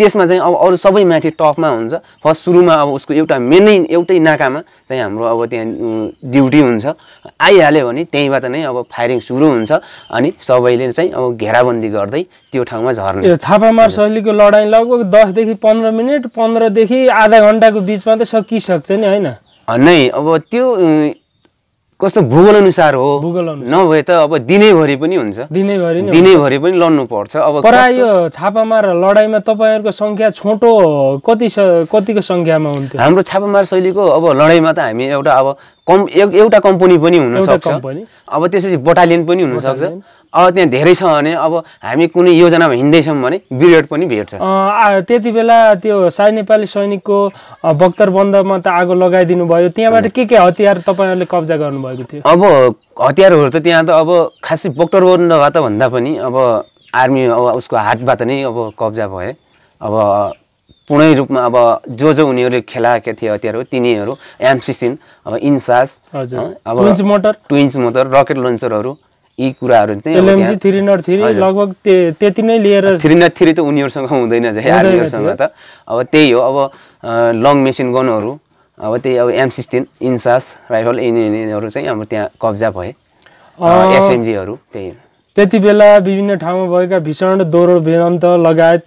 त्यसमा चाहिँ अब अरू सबै माथि टपमा हुन्छ फर्स्ट सुरुमा अब उसको एउटा मेनै एउटै नाकामा चाहिँ हाम्रो अब त्यहाँ ड्युटी हुन्छ आइहाल्यो भने त्यहीँबाट नै अब फायरिङ सुरु हुन्छ अनि सबैले चाहिँ अब घेराबन्दी गर्दै त्यो ठाउँमा झर्ने छापामार शैलीको लडाइँ लगभग दसदेखि पन्ध्र मिनट पन्ध्रदेखि आधा घन्टाको बिचमा त सकिसक्छ नि होइन नै अब त्यो कस्तो भूगोल अनुसार हो भूगोल नभए त अब दिनैभरि पनि हुन्छ दिनैभरि दिनैभरि पनि लड्नु पर्छ अब प्रायः यो छापामार लडाइँमा तपाईँहरूको सङ्ख्या छोटो कति कतिको सङ्ख्यामा हुन्थ्यो हाम्रो छापामार शैलीको अब लडाइँमा त हामी एउटा अब कम एउटा कम्पनी पनि हुनसक्छ अब त्यसपछि बटालियन पनि हुनसक्छ अब त्यहाँ धेरै छ भने अब हामी कुनै योजनामा हिँड्दैछौँ भने बिरेड पनि भेट्छ त्यति बेला त्यो साई नेपाली सैनिकको बक्तर बन्दमा त आगो लगाइदिनु भयो त्यहाँबाट के के हतियार तपाईँहरूले कब्जा गर्नुभएको थियो अब हतियारहरू त त्यहाँ त अब खासै बक्तर बन्दबाट भन्दा पनि अब आर्मी अब उसको हातबाट नै अब कब्जा भए अब पूर्णै रूपमा अब जो जो उनीहरूले खेलाएका थिए हतियारहरू तिनीहरू एमसिसिन अब इन्सास अब मोटर इन्च मोटर रकेट लन्चरहरू यी कुराहरू चाहिँ थ्री नट थ्री लगभग त्यति नै लिएर थ्री नट थ्री त उनीहरूसँग हुँदैन चाहिँ आर्मीहरूसँग त अब त्यही हो अब लङ मेसिन गनहरू अब त्यही अब एम सिक्सटिन इन्सास राइफल यिनीहरू चाहिँ अब त्यहाँ कब्जा भए एसएमजीहरू त्यही त्यति बेला विभिन्न ठाउँमा भएका भीषण दोहोरो बेरन्त लगायत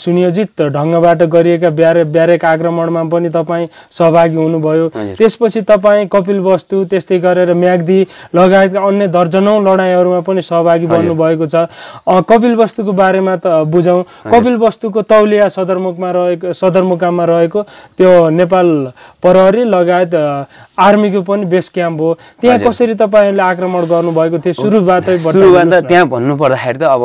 सुनियोजित ढङ्गबाट गरिएका ब्यारे ब्यारेक आक्रमणमा पनि तपाईँ सहभागी हुनुभयो त्यसपछि तपाईँ कपिल वस्तु त्यस्तै गरेर म्याग्दी लगायतका अन्य दर्जनौँ लडाइँहरूमा पनि सहभागी बन्नुभएको छ कपिल वस्तुको बारेमा त बुझौँ कपिल वस्तुको तौलिया सदरमुखमा रहेको सदरमुकाममा रहेको त्यो नेपाल प्रहरी लगायत आर्मीको पनि बेस क्याम्प हो त्यहाँ कसरी तपाईँहरूले आक्रमण गर्नुभएको थियो सुरुबाट सुरुबाट त्यहाँ भन्नु पर्दाखेरि त अब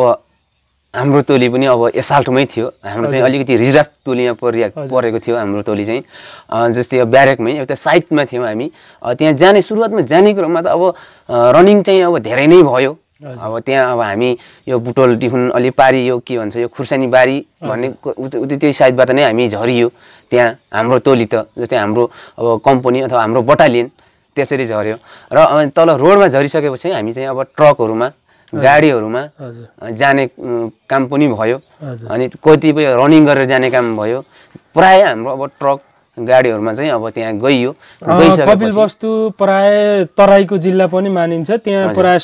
हाम्रो टोली पनि अब एसाल्टोमै थियो हाम्रो चाहिँ अलिकति रिजर्भ टोलीमा परिया परेको थियो हाम्रो टोली चाहिँ जस्तै अब ब्यारेकमै एउटा साइडमा थियौँ हामी त्यहाँ जाने सुरुवातमा जाने क्रममा त अब रनिङ चाहिँ अब धेरै नै भयो अब त्यहाँ अब हामी यो बुटोल बुटोलदेखि अलि पारी यो के भन्छ यो खुर्सानी बारी भन्ने उति त्यही साइडबाट नै हामी झरियो त्यहाँ हाम्रो टोली त जस्तै हाम्रो अब कम्पनी अथवा हाम्रो बटालियन त्यसरी झऱ्यो र तल रोडमा झरिसकेपछि हामी चाहिँ अब ट्रकहरूमा गाडीहरूमा जाने काम पनि भयो अनि कतिपय रनिङ गरेर जाने काम भयो प्रायः हाम्रो अब ट्रक गाडीहरूमा चाहिँ अब त्यहाँ गइयो कपिल वस्तु प्राय तराईको जिल्ला पनि मानिन्छ त्यहाँ प्राय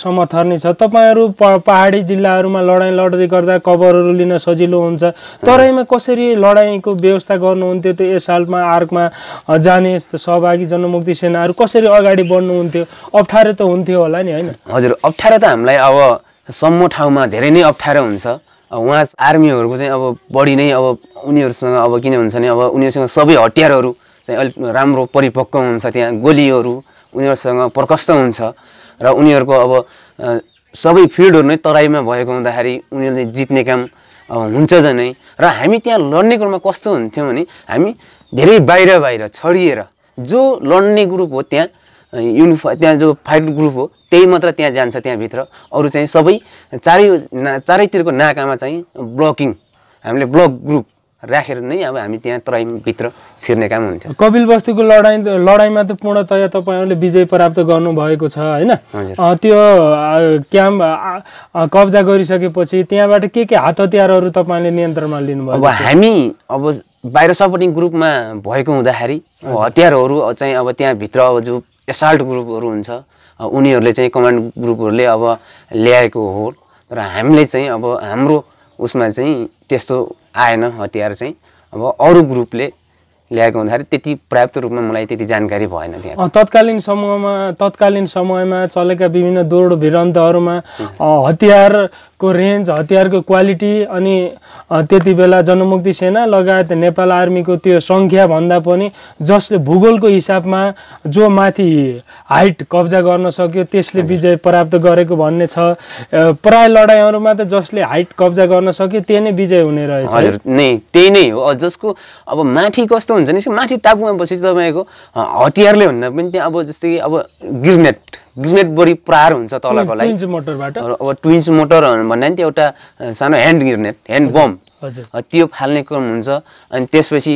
नै छ तपाईँहरू पहाडी जिल्लाहरूमा लडाइँ लड्दै गर्दा कभरहरू लिन सजिलो हुन्छ तराईमा कसरी लडाइँको व्यवस्था गर्नुहुन्थ्यो त्यो एसाल्टमा आर्कमा जाने सहभागी जनमुक्ति सेनाहरू कसरी अगाडि बढ्नुहुन्थ्यो अप्ठ्यारो त हुन्थ्यो होला नि होइन हजुर अप्ठ्यारो त हामीलाई अब सम्म ठाउँमा धेरै नै अप्ठ्यारो हुन्छ उहाँ आर्मीहरूको चाहिँ अब बढी नै अब उनीहरूसँग अब किन हुन्छ भने अब उनीहरूसँग सबै हतियारहरू चाहिँ अलिक राम्रो परिपक्व हुन्छ त्यहाँ गोलीहरू उनीहरूसँग प्रकष्ट हुन्छ र उनीहरूको अब सबै फिल्डहरू नै तराईमा भएको हुँदाखेरि उनीहरूले जित्ने काम हुन्छ झनै र हामी त्यहाँ लड्ने क्रममा कस्तो हुन्थ्यौँ भने हामी धेरै बाहिर बाहिर छरिएर जो लड्ने ग्रुप हो त्यहाँ युनिफर्म त्यहाँ जो फाइट ग्रुप हो त्यही मात्र त्यहाँ जान्छ त्यहाँभित्र अरू चाहिँ सबै चारै ना चारैतिरको नाकामा चाहिँ ब्लकिङ हामीले ब्लक ग्रुप राखेर नै अब हामी त्यहाँ तराईभित्र छिर्ने काम हुन्थ्यो कपिल वस्तुको लडाइँ लडाइँमा त पूर्णतया तपाईँहरूले विजय प्राप्त गर्नुभएको छ होइन त्यो क्याम्प कब्जा गरिसकेपछि त्यहाँबाट के के हात हतियारहरू तपाईँले नियन्त्रणमा लिनुभयो अब हामी अब बाहिर सपोर्टिङ ग्रुपमा भएको हुँदाखेरि हतियारहरू चाहिँ अब त्यहाँभित्र अब जो एसाल्ट ग्रुपहरू हुन्छ उनीहरूले चाहिँ कमान्ड ग्रुपहरूले अब ल्याएको हो तर हामीले चाहिँ अब हाम्रो उसमा चाहिँ त्यस्तो आएन हतियार चाहिँ अब अरू ग्रुपले ल्याएको हुँदाखेरि त्यति पर्याप्त रूपमा मलाई त्यति जानकारी भएन त्यहाँ तत्कालीन समूहमा तत्कालीन समयमा चलेका विभिन्न दौड भिरन्तहरूमा हतियारको रेन्ज हतियारको क्वालिटी अनि त्यति बेला जनमुक्ति सेना लगायत नेपाल आर्मीको त्यो भन्दा पनि जसले भूगोलको हिसाबमा जो माथि हाइट कब्जा गर्न सक्यो त्यसले विजय प्राप्त गरेको भन्ने छ प्राय लडाइँहरूमा त जसले हाइट कब्जा गर्न सक्यो त्यही नै विजय हुने रहेछ हजुर नै त्यही नै हो जसको अब माथि कस्तो हुन्छ नि माथि टापुमा बसेपछि तपाईँको हतियारले भन्दा पनि त्यहाँ अब जस्तै कि अब ग्रिनेट ग्रिनेट बढी प्रहार हुन्छ तलको लागि अब ट्विन्स मोटर भन्दा नि त्यो एउटा सानो ह्यान्ड ग्रिनेट ह्यान्ड बम त्यो फाल्ने क्रम हुन्छ अनि त्यसपछि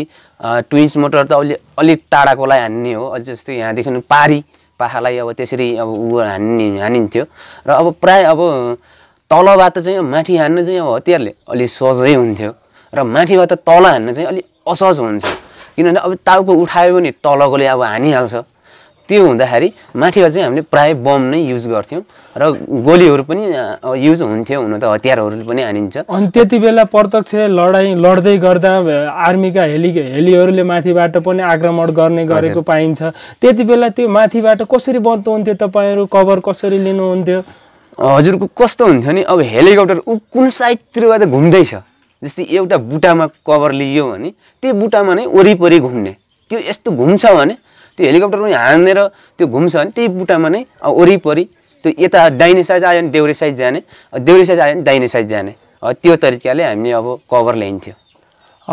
ट्विन्स मोटर त अलि अलिक टाढाकोलाई हान्ने हो जस्तै यहाँदेखि पारी पाखालाई अब त्यसरी अब ऊ हान्ने हानिन्थ्यो र अब प्राय अब तलबाट चाहिँ माथि हान्न चाहिँ अब हतियारले अलिक सहजै हुन्थ्यो र माथिबाट तल हान्न चाहिँ अलिक असहज हुन्थ्यो किनभने अब टाउको उठायो भने तलकोले अब हानिहाल्छ त्यो हुँदाखेरि माथिबाट चाहिँ हामीले प्राय बम नै युज गर्थ्यौँ र गोलीहरू पनि युज हुन्थ्यो हुन त हतियारहरू पनि हानिन्छ अनि त्यति बेला प्रत्यक्ष लडाइँ लड्दै गर्दा आर्मीका हेली हेलीहरूले माथिबाट पनि आक्रमण गर्ने गरेको पाइन्छ त्यति बेला त्यो माथिबाट कसरी बन्द तपाईँहरू कभर कसरी लिनुहुन्थ्यो हजुरको कस्तो हुन्थ्यो नि अब हेलिकप्टर ऊ कुन साइडतिरबाट घुम्दैछ जस्तै एउटा बुटामा कभर लियो भने त्यो बुटामा नै वरिपरि घुम्ने त्यो यस्तो घुम्छ भने त्यो हेलिकप्टर पनि हानेर त्यो घुम्छ भने त्यही बुटामा नै वरिपरि त्यो यता डाइने साइज आयो भने देउरे साइज जाने देउरे साइज आयो भने डाइने साइज जाने त्यो तरिकाले हामीले अब कभर ल्याइन्थ्यो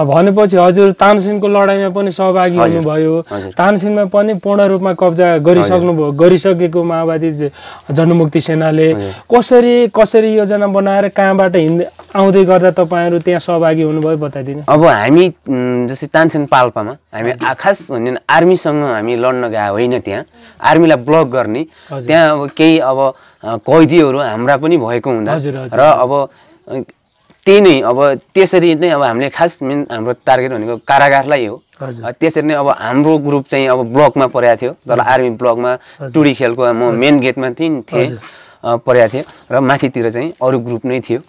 भनेपछि हजुर तानसेनको लडाइँमा पनि सहभागी हुनुभयो तानसेनमा पनि पूर्ण रूपमा कब्जा गरिसक्नुभयो गरिसकेको माओवादी जनमुक्ति सेनाले कसरी कसरी योजना बनाएर कहाँबाट हिँड्दै आउँदै गर्दा तपाईँहरू त्यहाँ सहभागी हुनुभयो बताइदिनु अब हामी जस्तै तानसेन पाल्पामा हामी खास भन्ने आर्मीसँग हामी लड्न गए होइन त्यहाँ आर्मीलाई ब्लक गर्ने त्यहाँ अब केही अब कैदीहरू हाम्रा पनि भएको हुँदा र अब त्यही नै अब त्यसरी नै अब हामीले खास मेन हाम्रो टार्गेट भनेको कारागारलाई हो त्यसरी नै अब हाम्रो ग्रुप चाहिँ अब ब्लकमा परेको थियो तर आर्मी ब्लकमा टुडी खेलको म मेन गेटमा थिएँ परेको थियो र माथितिर चाहिँ अरू ग्रुप नै थियो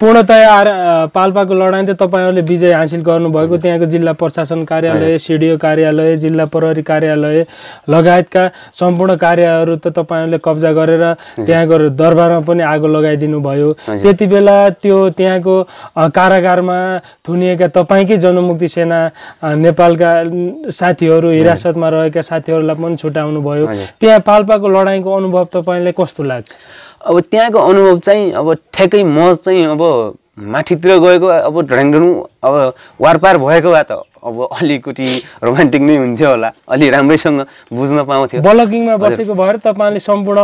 पूर्णतया आर पाल्पाको लडाइँ त तपाईँहरूले विजय हासिल गर्नुभएको त्यहाँको जिल्ला प्रशासन कार्यालय सिडिओ कार्यालय जिल्ला प्रहरी कार्यालय लगायतका सम्पूर्ण कार्यहरू त तपाईँहरूले कब्जा गरेर त्यहाँको दरबारमा पनि आगो लगाइदिनु भयो त्यति बेला त्यो त्यहाँको कारागारमा थुनिएका तपाईँकै जनमुक्ति सेना नेपालका साथीहरू हिरासतमा रहेका साथीहरूलाई पनि छुट्याउनु भयो त्यहाँ पाल्पाको लडाइँको अनुभव तपाईँलाई कस्तो लाग्छ अब त्यहाँको अनुभव चाहिँ अब ठ्याक्कै म चाहिँ अब माथितिर गएको अब ढ्याङढुङ अब वारपार भएको भए त अब अलिकति रोमान्टिक नै हुन्थ्यो होला अलि राम्रैसँग बुझ्न पाउँथ्यो ब्लगिङमा बसेको भएर तपाईँले सम्पूर्ण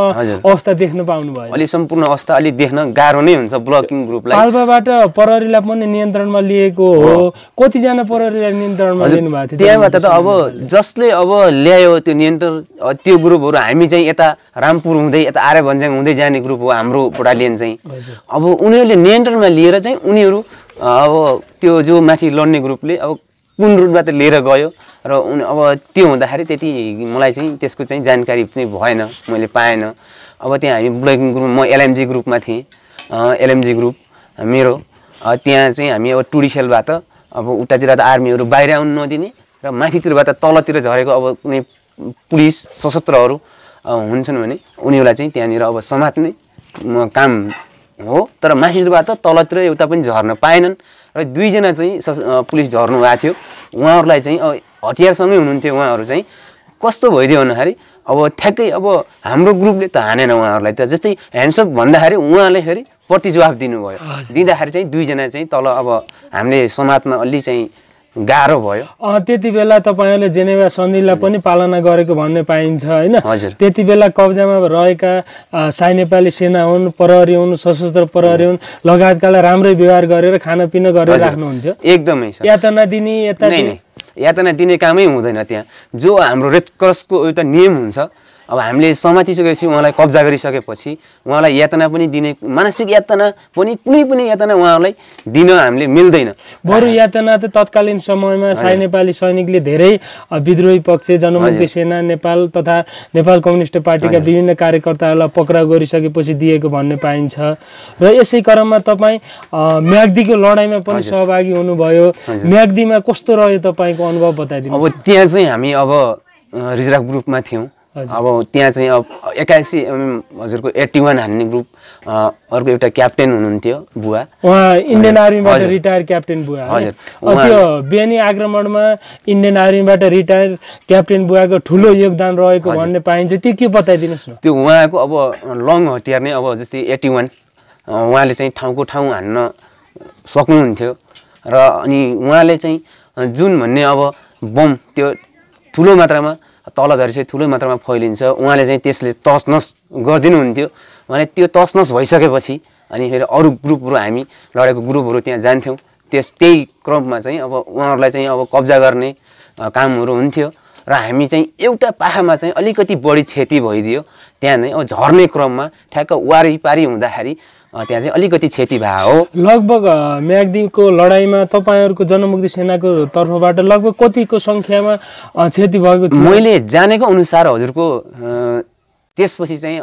अवस्था देख्न पाउनुभयो अलि सम्पूर्ण अवस्था अलिक देख्न गाह्रो नै हुन्छ ब्लकिङ ग्रुपलाई अल्पबाट प्रहरीलाई पनि नियन्त्रणमा लिएको हो कतिजना प्रहरीलाई नियन्त्रणमा भएको थियो त्यहाँबाट त अब जसले अब ल्यायो त्यो नियन्त्रण त्यो ग्रुपहरू हामी चाहिँ यता रामपुर हुँदै यता आर्य भन्ज्याङ हुँदै जाने ग्रुप हो हाम्रो बुढालियन चाहिँ अब उनीहरूले नियन्त्रणमा लिएर चाहिँ उनीहरू अब त्यो जो माथि लड्ने ग्रुपले अब कुन रुटबाट लिएर गयो र उन अब त्यो हुँदाखेरि त्यति मलाई चाहिँ त्यसको चाहिँ जानकारी चाहिँ भएन मैले पाएन अब त्यहाँ हामी ब्लगिङ ग्रुप म एलएमजी ग्रुपमा थिएँ एलएमजी ग्रुप मेरो त्यहाँ चाहिँ हामी अब टुडी खेलबाट अब उतातिर त आर्मीहरू बाहिर आउनु नदिने र माथितिरबाट तलतिर झरेको अब कुनै पुलिस सशस्त्रहरू हुन्छन् भने उनीहरूलाई चाहिँ त्यहाँनिर अब समात्ने काम हो तर माथितिरबाट तलतिर एउटा पनि झर्न पाएनन् र दुईजना चाहिँ पुलिस झर्नु भएको थियो उहाँहरूलाई चाहिँ अब हतियारसँगै हुनुहुन्थ्यो उहाँहरू चाहिँ कस्तो भइदियो भन्दाखेरि अब ठ्याक्कै अब हाम्रो ग्रुपले त हानेन उहाँहरूलाई त जस्तै ह्यान्डसप भन्दाखेरि उहाँले फेरि प्रतिजवाब दिनुभयो दिँदाखेरि चाहिँ दुईजना चाहिँ तल अब हामीले समाजमा अलि चाहिँ गाह्रो भयो त्यति बेला तपाईँहरूले जेनेवा सन्धिलाई पनि पालना गरेको भन्ने पाइन्छ होइन त्यति बेला कब्जामा रहेका साई नेपाली सेना हुन् प्रहरी हुन् सशस्त्र प्रहरी हुन् लगायतकालाई राम्रै व्यवहार गरेर खानापिना गरेर राख्नुहुन्थ्यो एकदमै यातना दिने यातना यातना दिने कामै हुँदैन त्यहाँ जो हाम्रो रेड क्रसको एउटा नियम हुन्छ अब हामीले समातिसकेपछि उहाँलाई कब्जा गरिसकेपछि उहाँलाई यातना पनि दिने मानसिक यातना पनि कुनै पनि यातना उहाँहरूलाई दिन हामीले मिल्दैन बरु यातना त तत्कालीन समयमा साई नेपाली सैनिकले धेरै विद्रोही पक्ष जनमुक्ति सेना नेपाल तथा नेपाल कम्युनिस्ट पार्टीका विभिन्न कार्यकर्ताहरूलाई पक्राउ गरिसकेपछि दिएको भन्ने पाइन्छ र यसै क्रममा तपाईँ म्याग्दीको लडाइँमा पनि सहभागी हुनुभयो म्याग्दीमा कस्तो रह्यो तपाईँको अनुभव बताइदिनु अब त्यहाँ चाहिँ हामी अब रिजर्भ ग्रुपमा थियौँ अब त्यहाँ चाहिँ अब एक्कासी एमएम हजुरको एट्टी वान हान्ने ग्रुप अर्को एउटा क्याप्टेन हुनुहुन्थ्यो बुवा उहाँ इन्डियन आर्मीबाट रिटायर क्याप्टेन बुवा हजुर त्यो बिहानी आक्रमणमा इन्डियन आर्मीबाट रिटायर क्याप्टेन बुवाको ठुलो योगदान रहेको भन्ने पाइन्छ त्यो के बताइदिनुहोस् न त्यो उहाँको अब लङ हतियार नै अब जस्तै एट्टी वान उहाँले चाहिँ ठाउँको ठाउँ हान्न सक्नुहुन्थ्यो र अनि उहाँले चाहिँ जुन भन्ने अब बम त्यो ठुलो मात्रामा तल झरी चाहिँ ठुलो मात्रामा फैलिन्छ उहाँले चाहिँ त्यसले तसनस हुन्थ्यो भने त्यो तसनस भइसकेपछि अनि फेरि अरू ग्रुपहरू हामी लडेको ग्रुपहरू त्यहाँ जान्थ्यौँ त्यस त्यही क्रममा चाहिँ अब उहाँहरूलाई चाहिँ अब कब्जा गर्ने कामहरू हुन्थ्यो र हामी चाहिँ एउटा पाखामा चाहिँ अलिकति बढी क्षति भइदियो त्यहाँ नै अब झर्ने क्रममा ठ्याक्क वारिपारी हुँदाखेरि त्यहाँ चाहिँ अलिकति क्षति भए हो लगभग म्याग्दीको लडाइँमा तपाईँहरूको जनमुक्ति सेनाको तर्फबाट लगभग कतिको सङ्ख्यामा क्षति भएको मैले जानेको अनुसार हजुरको त्यसपछि चाहिँ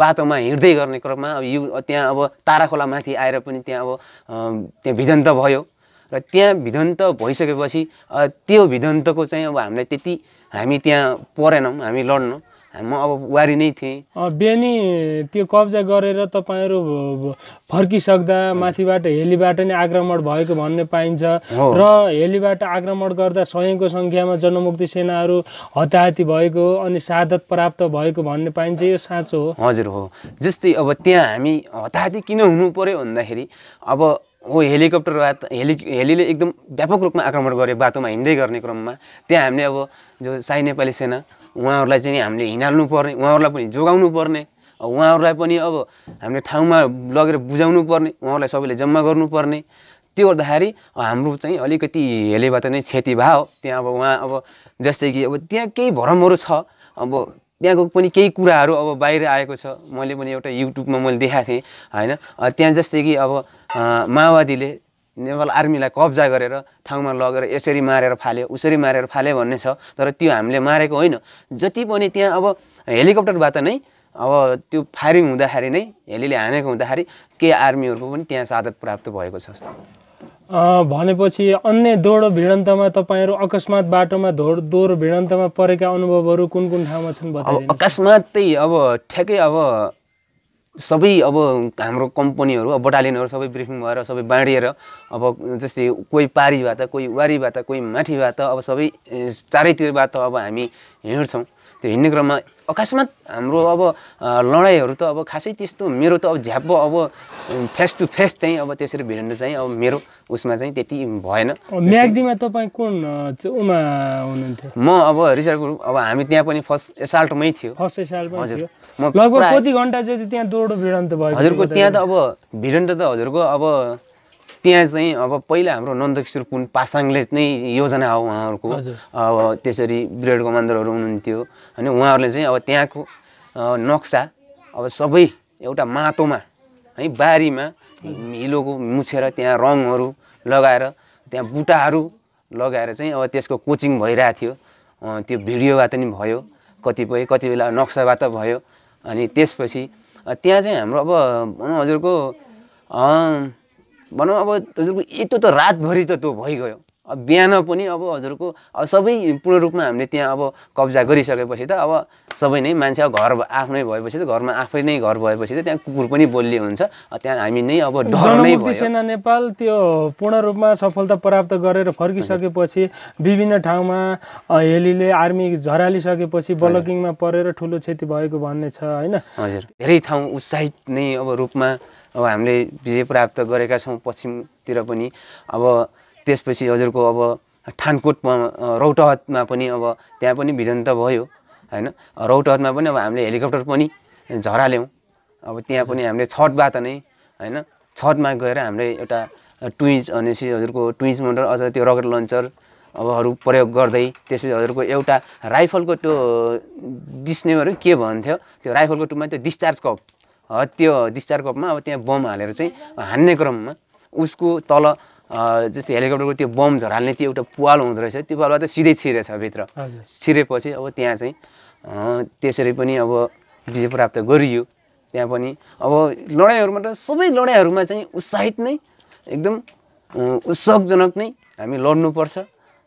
बाटोमा हिँड्दै गर्ने क्रममा अब यु त्यहाँ अब ताराखोला माथि आएर पनि त्यहाँ अब त्यहाँ भिदन्त भयो र त्यहाँ भिदन्त भइसकेपछि त्यो भिदन्तको चाहिँ अब हामीलाई त्यति हामी त्यहाँ परेनौँ हामी लड्नु म अब वारी नै थिएँ बिहानी त्यो कब्जा गरेर तपाईँहरू फर्किसक्दा माथिबाट हेलीबाट नै आक्रमण भएको भन्ने पाइन्छ र हेलीबाट आक्रमण गर्दा सयको सङ्ख्यामा जनमुक्ति सेनाहरू हताहती भएको अनि सादत प्राप्त भएको भन्ने पाइन्छ यो साँचो हो हजुर हो जस्तै अब त्यहाँ हामी हताहती किन हुनु पऱ्यो भन्दाखेरि अब हो हेलिकप्टर हेली हेलीले एकदम व्यापक रूपमा आक्रमण गरे बाटोमा हिँड्दै गर्ने क्रममा त्यहाँ हामीले अब जो साई नेपाली सेना उहाँहरूलाई चाहिँ हामीले हिँडाल्नु पर्ने उहाँहरूलाई पनि जोगाउनु पर्ने उहाँहरूलाई पनि अब हामीले ठाउँमा लगेर बुझाउनु पर्ने उहाँहरूलाई सबैले जम्मा गर्नुपर्ने त्यो गर्दाखेरि हाम्रो चाहिँ अलिकति हेलेबाट नै क्षति हो त्यहाँ अब उहाँ अब जस्तै कि अब त्यहाँ केही भ्रमहरू छ अब त्यहाँको पनि केही कुराहरू अब बाहिर आएको छ मैले पनि एउटा युट्युबमा मैले देखाएको थिएँ होइन त्यहाँ जस्तै कि अब माओवादीले नेपाल आर्मीलाई कब्जा गरेर ठाउँमा लगेर यसरी मारेर फाल्यो उसरी मारेर फाल्यो भन्ने छ तर त्यो हामीले मारेको होइन जति पनि त्यहाँ अब हेलिकप्टरबाट नै अब त्यो फायरिङ हुँदाखेरि नै हेलीले हानेको हुँदाखेरि केही आर्मीहरूको पनि त्यहाँ सादत प्राप्त भएको छ भनेपछि अन्य दोहोरो भिडन्तमा तपाईँहरू अकस्मात बाटोमा धोर दोहोरो भिडन्तमा परेका अनुभवहरू कुन कुन ठाउँमा छन् अकस्मात त्यही अब ठ्याक्कै अब सबै अब हाम्रो कम्पनीहरू अब बटालियनहरू सबै ब्रिफिङ भएर सबै बाँडिएर अब जस्तै कोही पारीबाट कोही वारीबाट कोही माथिबाट अब सबै चारैतिरबाट अब हामी हिँड्छौँ त्यो हिँड्ने क्रममा अकस्मात हाम्रो अब लडाइँहरू त अब खासै त्यस्तो मेरो त अब झ्याप्प अब फेस टु फेस चाहिँ अब त्यसरी भिडियो चाहिँ अब मेरो उसमा चाहिँ त्यति भएन म्याग्दीमा तपाईँ कुन उमा हुनुहुन्थ्यो म अब रिसर्च ग्रुप अब हामी त्यहाँ पनि फर्स्ट एसाल्टमै थियो फर्स्ट एसाल्टमा हजुर कति घन्टा चाहिँ त्यहाँ भिडन्त भयो हजुरको त्यहाँ त अब भिडन्त त हजुरको अब त्यहाँ चाहिँ अब पहिला हाम्रो नन्दकिशोर कुन पासाङले नै योजना हो उहाँहरूको अब त्यसरी ब्रिगेड कमान्डरहरू हुनुहुन्थ्यो होइन उहाँहरूले चाहिँ अब त्यहाँको नक्सा अब सबै एउटा माटोमा है बारीमा हिलोको मुछेर त्यहाँ रङहरू लगाएर त्यहाँ बुटाहरू लगाएर चाहिँ अब त्यसको कोचिङ भइरहेको थियो त्यो भिडियोबाट नि भयो कतिपय कति बेला नक्साबाट भयो अनि त्यसपछि त्यहाँ चाहिँ हाम्रो अब भनौँ हजुरको भनौँ अब हजुरको यत्रो त रातभरि त त्यो भइगयो बिहान पनि अब हजुरको सबै पूर्ण रूपमा हामीले त्यहाँ अब कब्जा गरिसकेपछि त अब सबै नै मान्छे घर आफ्नै भएपछि त घरमा आफै नै घर भएपछि त त्यहाँ कुकुर पनि बोल्ने हुन्छ त्यहाँ हामी नै अब डर नै सेना नेपाल त्यो पूर्ण रूपमा सफलता प्राप्त गरेर फर्किसकेपछि विभिन्न ठाउँमा हेलीले आर्मी झरालिसकेपछि ब्लकिङमा परेर ठुलो क्षति भएको भन्ने छ होइन हजुर धेरै ठाउँ उत्साहित नै अब रूपमा अब हामीले विजय प्राप्त गरेका छौँ पश्चिमतिर पनि अब त्यसपछि हजुरको अब थानकोटमा रौटहतमा पनि अब त्यहाँ पनि भिजन भयो होइन रौटहतमा पनि अब हामीले हेलिकप्टर पनि झराल्यौँ अब त्यहाँ पनि हामीले छठबाट नै होइन छठमा गएर हामीले एउटा ट्विन्स भनेपछि हजुरको ट्विन्स मोटर अझ त्यो रकेट लन्चर अबहरू प्रयोग गर्दै त्यसपछि हजुरको एउटा राइफलको त्यो डिस्नेहरू के भन्थ्यो त्यो राइफलको टुमा त्यो डिस्चार्ज कप त्यो डिस्चार्ज कपमा अब त्यहाँ बम हालेर चाहिँ हान्ने क्रममा उसको तल जस्तै हेलिकप्टरको त्यो बम झराल्ने त्यो एउटा पुवाल हुँदो रहेछ त्यो पुवालमा त सिधै छिरेछ भित्र छिरेपछि अब त्यहाँ चाहिँ त्यसरी पनि अब विजय प्राप्त गरियो त्यहाँ पनि अब लडाइँहरूमा त सबै लडाइँहरूमा चाहिँ उत्साहित नै एकदम उत्सवजनक नै हामी लड्नुपर्छ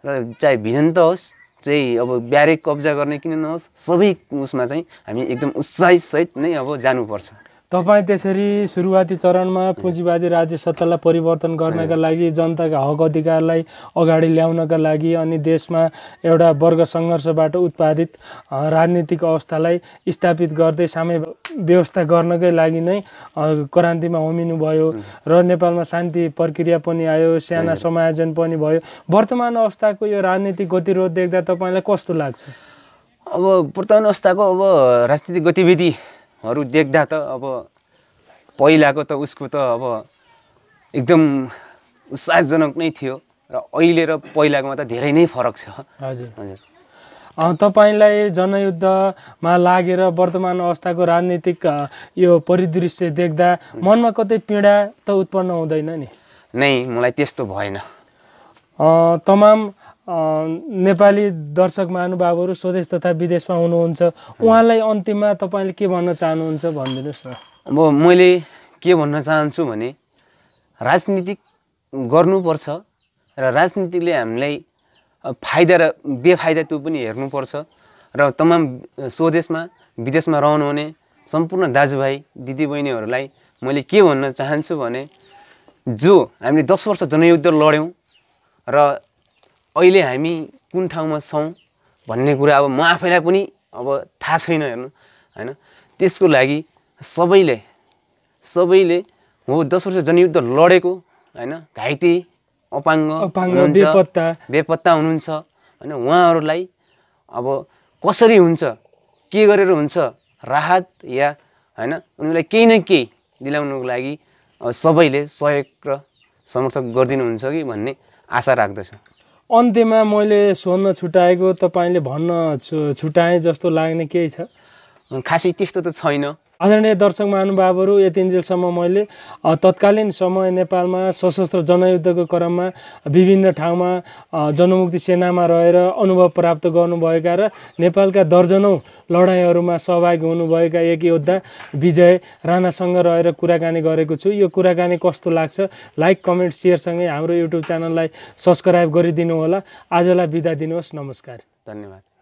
र चाहे त होस् चाहिँ अब ब्यारेक कब्जा गर्ने किन नहोस् सबै उसमा चाहिँ हामी एकदम उत्साहितसहित नै अब जानुपर्छ तपाईँ त्यसरी सुरुवाती चरणमा पुँजीवादी राज्य सत्तालाई परिवर्तन गर्नका लागि जनताका हक अधिकारलाई अगाडि ल्याउनका लागि अनि देशमा एउटा वर्ग सङ्घर्षबाट उत्पादित राजनीतिक अवस्थालाई स्थापित गर्दै साम्य व्यवस्था गर्नकै लागि नै क्रान्तिमा होमिनुभयो र नेपालमा शान्ति प्रक्रिया पनि आयो साना समायोजन पनि भयो वर्तमान अवस्थाको यो राजनीतिक गतिरोध देख्दा तपाईँलाई कस्तो लाग्छ अब वर्तमान अवस्थाको अब राजनीतिक गतिविधि हरू देख्दा त अब पहिलाको त उसको त अब एकदम उत्साहजनक नै थियो र अहिले र पहिलाकोमा त धेरै नै फरक छ हजुर हजुर तपाईँलाई जनयुद्धमा लागेर वर्तमान अवस्थाको राजनीतिक यो परिदृश्य देख्दा मनमा कतै पीडा त उत्पन्न हुँदैन नि नै मलाई त्यस्तो भएन तमाम नेपाली दर्शक महानुभावहरू स्वदेश तथा विदेशमा हुनुहुन्छ उहाँलाई अन्तिममा तपाईँले के भन्न चाहनुहुन्छ भनिदिनुहोस् न अब मैले के भन्न चाहन्छु भने राजनीति गर्नुपर्छ र राजनीतिले हामीलाई फाइदा र बेफाइदा त्यो पनि हेर्नुपर्छ र तमाम स्वदेशमा विदेशमा रहनुहुने सम्पूर्ण दाजुभाइ दिदीबहिनीहरूलाई मैले के भन्न चाहन्छु भने जो हामीले दस वर्ष जनयुद्ध लड्यौँ र अहिले हामी कुन ठाउँमा छौँ भन्ने कुरा अब म आफैलाई पनि अब थाहा छैन हेर्नु होइन त्यसको लागि सबैले सबैले हो दस वर्ष जनयुद्ध लडेको होइन घाइते अपाङ्ग बेपत्ता बेपत्ता हुनुहुन्छ होइन उहाँहरूलाई अब कसरी हुन्छ के गरेर हुन्छ राहत या होइन उनीहरूलाई केही न केही दिलाउनुको लागि सबैले सहयोग र समर्थक गरिदिनुहुन्छ कि भन्ने आशा राख्दछु अन्त्यमा मैले सोध्न छुट्याएको तपाईँले भन्न छु छुट्याएँ जस्तो लाग्ने केही छ खासै त्यस्तो त छैन आदरणीय दर्शक महानुभावहरू यतिन्जेलसम्म मैले तत्कालीन समय नेपालमा सशस्त्र जनयुद्धको क्रममा विभिन्न ठाउँमा जनमुक्ति सेनामा रहेर अनुभव प्राप्त गर्नुभएका र नेपालका दर्जनौँ लडाइँहरूमा सहभागी हुनुभएका एक योद्धा विजय राणासँग रहेर कुराकानी गरेको छु यो कुराकानी कस्तो लाग्छ लाइक कमेन्ट सेयरसँगै हाम्रो युट्युब च्यानललाई सब्सक्राइब गरिदिनु होला आजलाई बिदा दिनुहोस् नमस्कार धन्यवाद